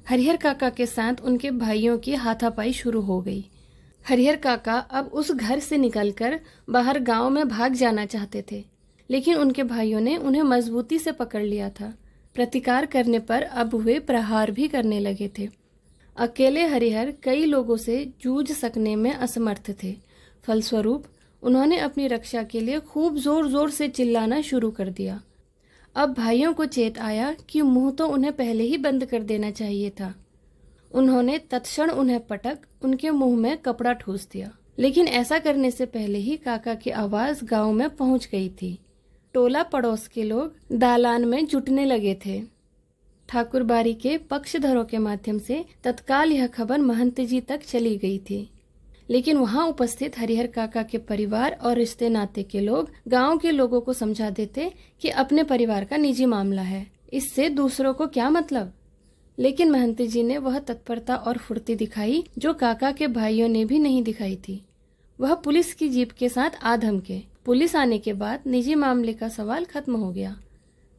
Speaker 1: हरिहर काका के साथ उनके भाइयों की हाथापाई शुरू हो गई हरिहर काका अब उस घर से निकलकर बाहर गांव में भाग जाना चाहते थे लेकिन उनके भाइयों ने उन्हें मजबूती से पकड़ लिया था प्रतिकार करने पर अब हुए प्रहार भी करने लगे थे अकेले हरिहर कई लोगों से जूझ सकने में असमर्थ थे फलस्वरूप उन्होंने अपनी रक्षा के लिए खूब जोर जोर से चिल्लाना शुरू कर दिया अब भाइयों को चेत आया कि मुंह तो उन्हें पहले ही बंद कर देना चाहिए था उन्होंने तत्क्षण उन्हें पटक उनके मुंह में कपड़ा ठूस दिया लेकिन ऐसा करने से पहले ही काका की आवाज गांव में पहुंच गई थी टोला पड़ोस के लोग दालान में जुटने लगे थे ठाकुर बारी के पक्षधरों के माध्यम से तत्काल यह खबर महंत जी तक चली गई थी लेकिन वहां उपस्थित हरिहर काका के परिवार और रिश्ते नाते के लोग गांव के लोगों को समझा देते कि अपने परिवार का निजी मामला है इससे दूसरों को क्या मतलब लेकिन महंती जी ने वह तत्परता और फुर्ती दिखाई जो काका के भाइयों ने भी नहीं दिखाई थी वह पुलिस की जीप के साथ आधम के पुलिस आने के बाद निजी मामले का सवाल खत्म हो गया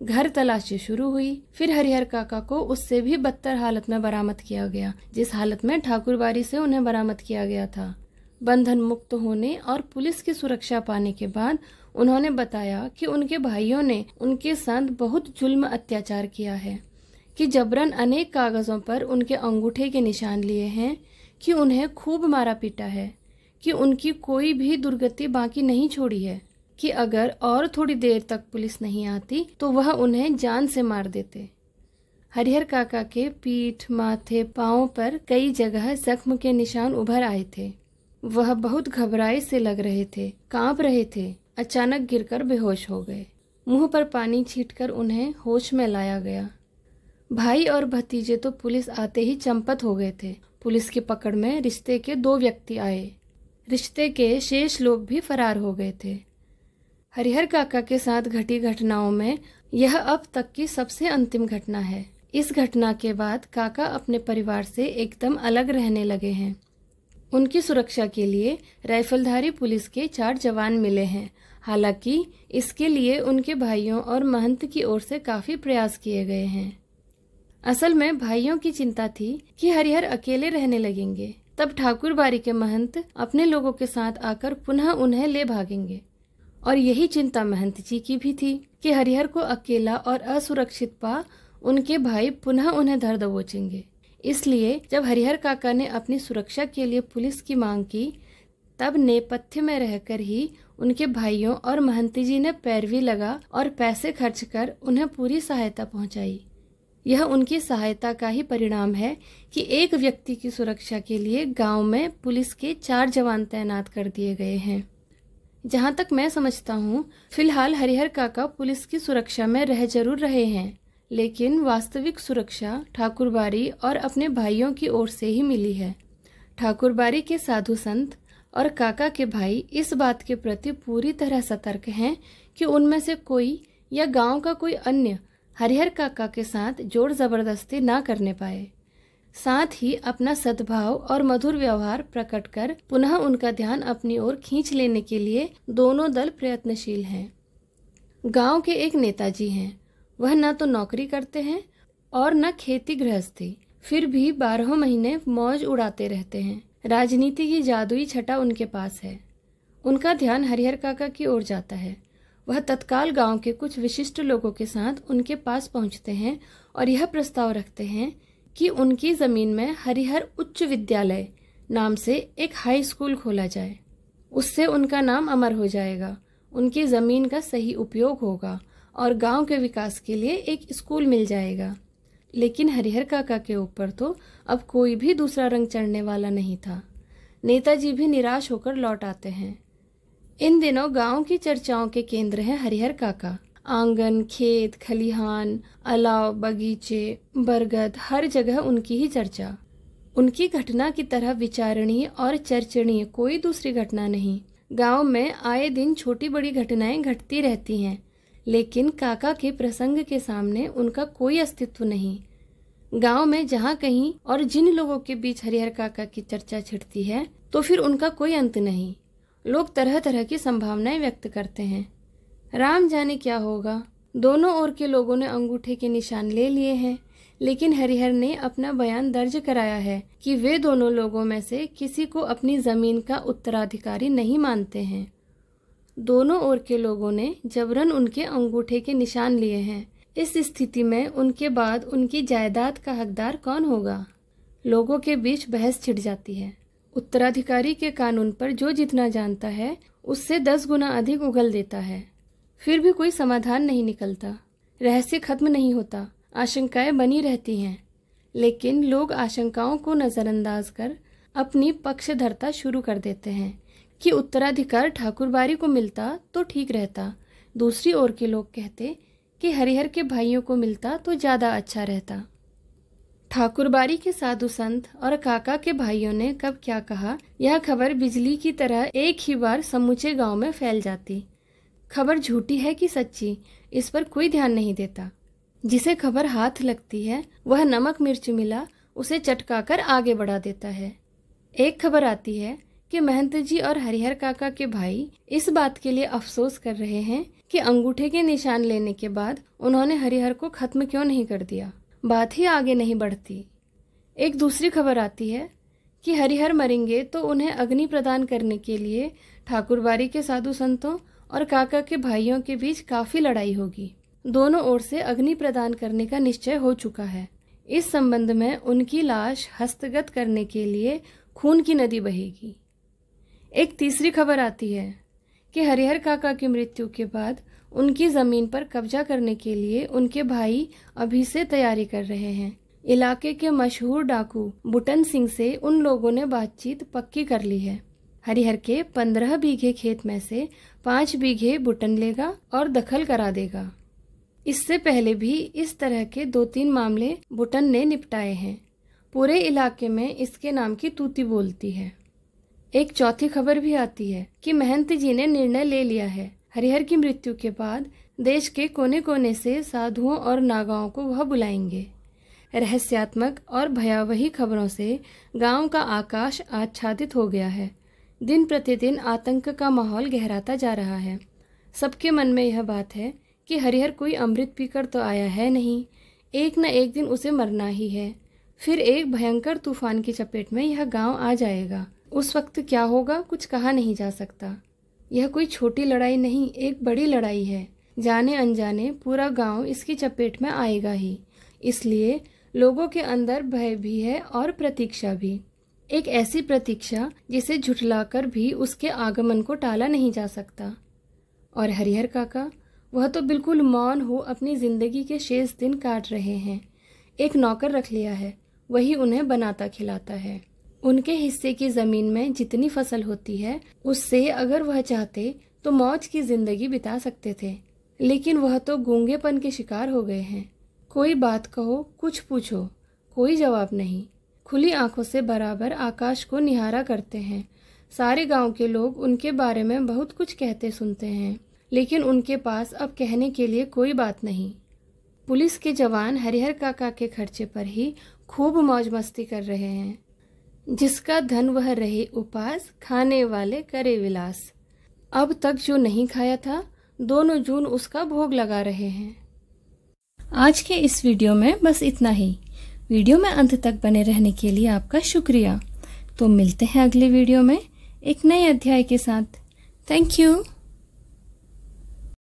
Speaker 1: घर तलाशी शुरू हुई फिर हरिहर काका को उससे भी बदतर हालत में बरामद किया गया जिस हालत में ठाकुरबारी से उन्हें बरामद किया गया था बंधन मुक्त होने और पुलिस की सुरक्षा पाने के बाद उन्होंने बताया कि उनके भाइयों ने उनके साथ बहुत जुल्म अत्याचार किया है कि जबरन अनेक कागज़ों पर उनके अंगूठे के निशान लिए हैं कि उन्हें खूब मारा पीटा है कि उनकी कोई भी दुर्गति बाकी नहीं छोड़ी है कि अगर और थोड़ी देर तक पुलिस नहीं आती तो वह उन्हें जान से मार देते हरिहर काका के पीठ माथे पाँव पर कई जगह जख्म के निशान उभर आए थे वह बहुत घबराए से लग रहे थे कांप रहे थे अचानक गिरकर बेहोश हो गए मुंह पर पानी छींटकर उन्हें होश में लाया गया भाई और भतीजे तो पुलिस आते ही चंपत हो गए थे पुलिस की पकड़ में रिश्ते के दो व्यक्ति आए रिश्ते के शेष लोग भी फरार हो गए थे हरिहर काका के साथ घटी घटनाओं में यह अब तक की सबसे अंतिम घटना है इस घटना के बाद काका अपने परिवार से एकदम अलग रहने लगे हैं उनकी सुरक्षा के लिए राइफलधारी पुलिस के चार जवान मिले हैं हालांकि इसके लिए उनके भाइयों और महंत की ओर से काफी प्रयास किए गए हैं असल में भाइयों की चिंता थी कि हरिहर अकेले रहने लगेंगे तब ठाकुर बारी के महंत अपने लोगों के साथ आकर पुनः उन्हें ले भागेंगे और यही चिंता महंत जी की भी थी कि हरिहर को अकेला और असुरक्षित पा उनके भाई पुनः उन्हें धर दबोचेंगे इसलिए जब हरिहर काका ने अपनी सुरक्षा के लिए पुलिस की मांग की तब नेपथ्य में रहकर ही उनके भाइयों और महंती जी ने पैरवी लगा और पैसे खर्च कर उन्हें पूरी सहायता पहुंचाई यह उनकी सहायता का ही परिणाम है कि एक व्यक्ति की सुरक्षा के लिए गांव में पुलिस के चार जवान तैनात कर दिए गए हैं जहां तक मैं समझता हूं, फिलहाल हरिहर काका पुलिस की सुरक्षा में रह जरूर रहे हैं लेकिन वास्तविक सुरक्षा ठाकुरबारी और अपने भाइयों की ओर से ही मिली है ठाकुरबारी के साधु संत और काका के भाई इस बात के प्रति पूरी तरह सतर्क हैं कि उनमें से कोई या गांव का कोई अन्य हरिहर काका के साथ जोर जबरदस्ती ना करने पाए साथ ही अपना सद्भाव और मधुर व्यवहार प्रकट कर पुनः उनका ध्यान अपनी ओर खींच लेने के लिए दोनों दल प्रयत्नशील हैं गांव के एक नेताजी हैं वह न तो नौकरी करते हैं और न खेती गृहस्थी फिर भी बारह महीने मौज उड़ाते रहते हैं राजनीति की जादुई छटा उनके पास है उनका ध्यान हरिहर काका की ओर जाता है वह तत्काल गांव के कुछ विशिष्ट लोगों के साथ उनके पास पहुंचते हैं और यह प्रस्ताव रखते हैं कि उनकी ज़मीन में हरिहर उच्च विद्यालय नाम से एक हाई स्कूल खोला जाए उससे उनका नाम अमर हो जाएगा उनकी ज़मीन का सही उपयोग होगा और गांव के विकास के लिए एक स्कूल मिल जाएगा लेकिन हरिहर काका के ऊपर तो अब कोई भी दूसरा रंग चढ़ने वाला नहीं था नेताजी भी निराश होकर लौट आते हैं इन दिनों गांव की चर्चाओं के केंद्र हैं हरिहर काका आंगन खेत खलिहान अलाव बगीचे बरगद हर जगह उनकी ही चर्चा उनकी घटना की तरह विचारणीय और चर्चणीय कोई दूसरी घटना नहीं गांव में आए दिन छोटी बड़ी घटनाएं घटती रहती हैं लेकिन काका के प्रसंग के सामने उनका कोई अस्तित्व नहीं गांव में जहाँ कहीं और जिन लोगों के बीच हरिहर काका की चर्चा छिड़ती है तो फिर उनका कोई अंत नहीं लोग तरह तरह की संभावनाएं व्यक्त करते हैं राम जाने क्या होगा दोनों ओर के लोगों ने अंगूठे के निशान ले लिए हैं लेकिन हरिहर ने अपना बयान दर्ज कराया है कि वे दोनों लोगों में से किसी को अपनी जमीन का उत्तराधिकारी नहीं मानते हैं दोनों ओर के लोगों ने जबरन उनके अंगूठे के निशान लिए हैं इस स्थिति में उनके बाद उनकी जायदाद का हकदार कौन होगा लोगों के बीच बहस छिड़ जाती है उत्तराधिकारी के कानून पर जो जितना जानता है उससे दस गुना अधिक उगल देता है फिर भी कोई समाधान नहीं निकलता रहस्य खत्म नहीं होता आशंकाएं बनी रहती हैं लेकिन लोग आशंकाओं को नज़रअंदाज कर अपनी पक्षधरता शुरू कर देते हैं कि उत्तराधिकार ठाकुरबारी को मिलता तो ठीक रहता दूसरी ओर के लोग कहते कि हरिहर के भाइयों को मिलता तो ज़्यादा अच्छा रहता ठाकुरबारी के साधु संत और काका के भाइयों ने कब क्या कहा यह खबर बिजली की तरह एक ही बार समूचे गांव में फैल जाती खबर झूठी है कि सच्ची इस पर कोई ध्यान नहीं देता जिसे खबर हाथ लगती है वह नमक मिर्च मिला उसे चटका कर आगे बढ़ा देता है एक खबर आती है कि महंत जी और हरिहर काका के भाई इस बात के लिए अफसोस कर रहे हैं कि अंगूठे के निशान लेने के बाद उन्होंने हरिहर को खत्म क्यों नहीं कर दिया बात ही आगे नहीं बढ़ती एक दूसरी खबर आती है कि हरिहर मरेंगे तो उन्हें अग्नि प्रदान करने के लिए ठाकुरबारी के साधु संतों और काका के भाइयों के बीच काफ़ी लड़ाई होगी दोनों ओर से अग्नि प्रदान करने का निश्चय हो चुका है इस संबंध में उनकी लाश हस्तगत करने के लिए खून की नदी बहेगी एक तीसरी खबर आती है कि हरिहर काका की मृत्यु के बाद उनकी जमीन पर कब्जा करने के लिए उनके भाई अभी से तैयारी कर रहे हैं इलाके के मशहूर डाकू बुटन सिंह से उन लोगों ने बातचीत पक्की कर ली है हरिहर के पंद्रह बीघे खेत में से पांच बीघे बुटन लेगा और दखल करा देगा इससे पहले भी इस तरह के दो तीन मामले बुटन ने निपटाए हैं पूरे इलाके में इसके नाम की तूती बोलती है एक चौथी खबर भी आती है कि महंत जी ने निर्णय ले लिया है हरिहर की मृत्यु के बाद देश के कोने कोने से साधुओं और नागाओं को वह बुलाएंगे रहस्यात्मक और भयावही खबरों से गांव का आकाश आच्छादित हो गया है दिन प्रतिदिन आतंक का माहौल गहराता जा रहा है सबके मन में यह बात है कि हरिहर कोई अमृत पीकर तो आया है नहीं एक न एक दिन उसे मरना ही है फिर एक भयंकर तूफान की चपेट में यह गांव आ जाएगा उस वक्त क्या होगा कुछ कहा नहीं जा सकता यह कोई छोटी लड़ाई नहीं एक बड़ी लड़ाई है जाने अनजाने पूरा गांव इसकी चपेट में आएगा ही इसलिए लोगों के अंदर भय भी है और प्रतीक्षा भी एक ऐसी प्रतीक्षा जिसे झुठलाकर भी उसके आगमन को टाला नहीं जा सकता और हरिहर काका वह तो बिल्कुल मौन हो अपनी ज़िंदगी के शेष दिन काट रहे हैं एक नौकर रख लिया है वही उन्हें बनाता खिलाता है उनके हिस्से की जमीन में जितनी फसल होती है उससे अगर वह चाहते तो मौज की जिंदगी बिता सकते थे लेकिन वह तो गूंगेपन के शिकार हो गए हैं कोई बात कहो कुछ पूछो कोई जवाब नहीं खुली आंखों से बराबर आकाश को निहारा करते हैं सारे गांव के लोग उनके बारे में बहुत कुछ कहते सुनते हैं लेकिन उनके पास अब कहने के लिए कोई बात नहीं पुलिस के जवान हरिहर काका के खर्चे पर ही खूब मौज मस्ती कर रहे हैं जिसका धन वह रहे उपास खाने वाले करे विलास अब तक जो नहीं खाया था दोनों जून उसका भोग लगा रहे हैं आज के इस वीडियो में बस इतना ही वीडियो में अंत तक बने रहने के लिए आपका शुक्रिया तो मिलते हैं अगले वीडियो में एक नए अध्याय के साथ थैंक यू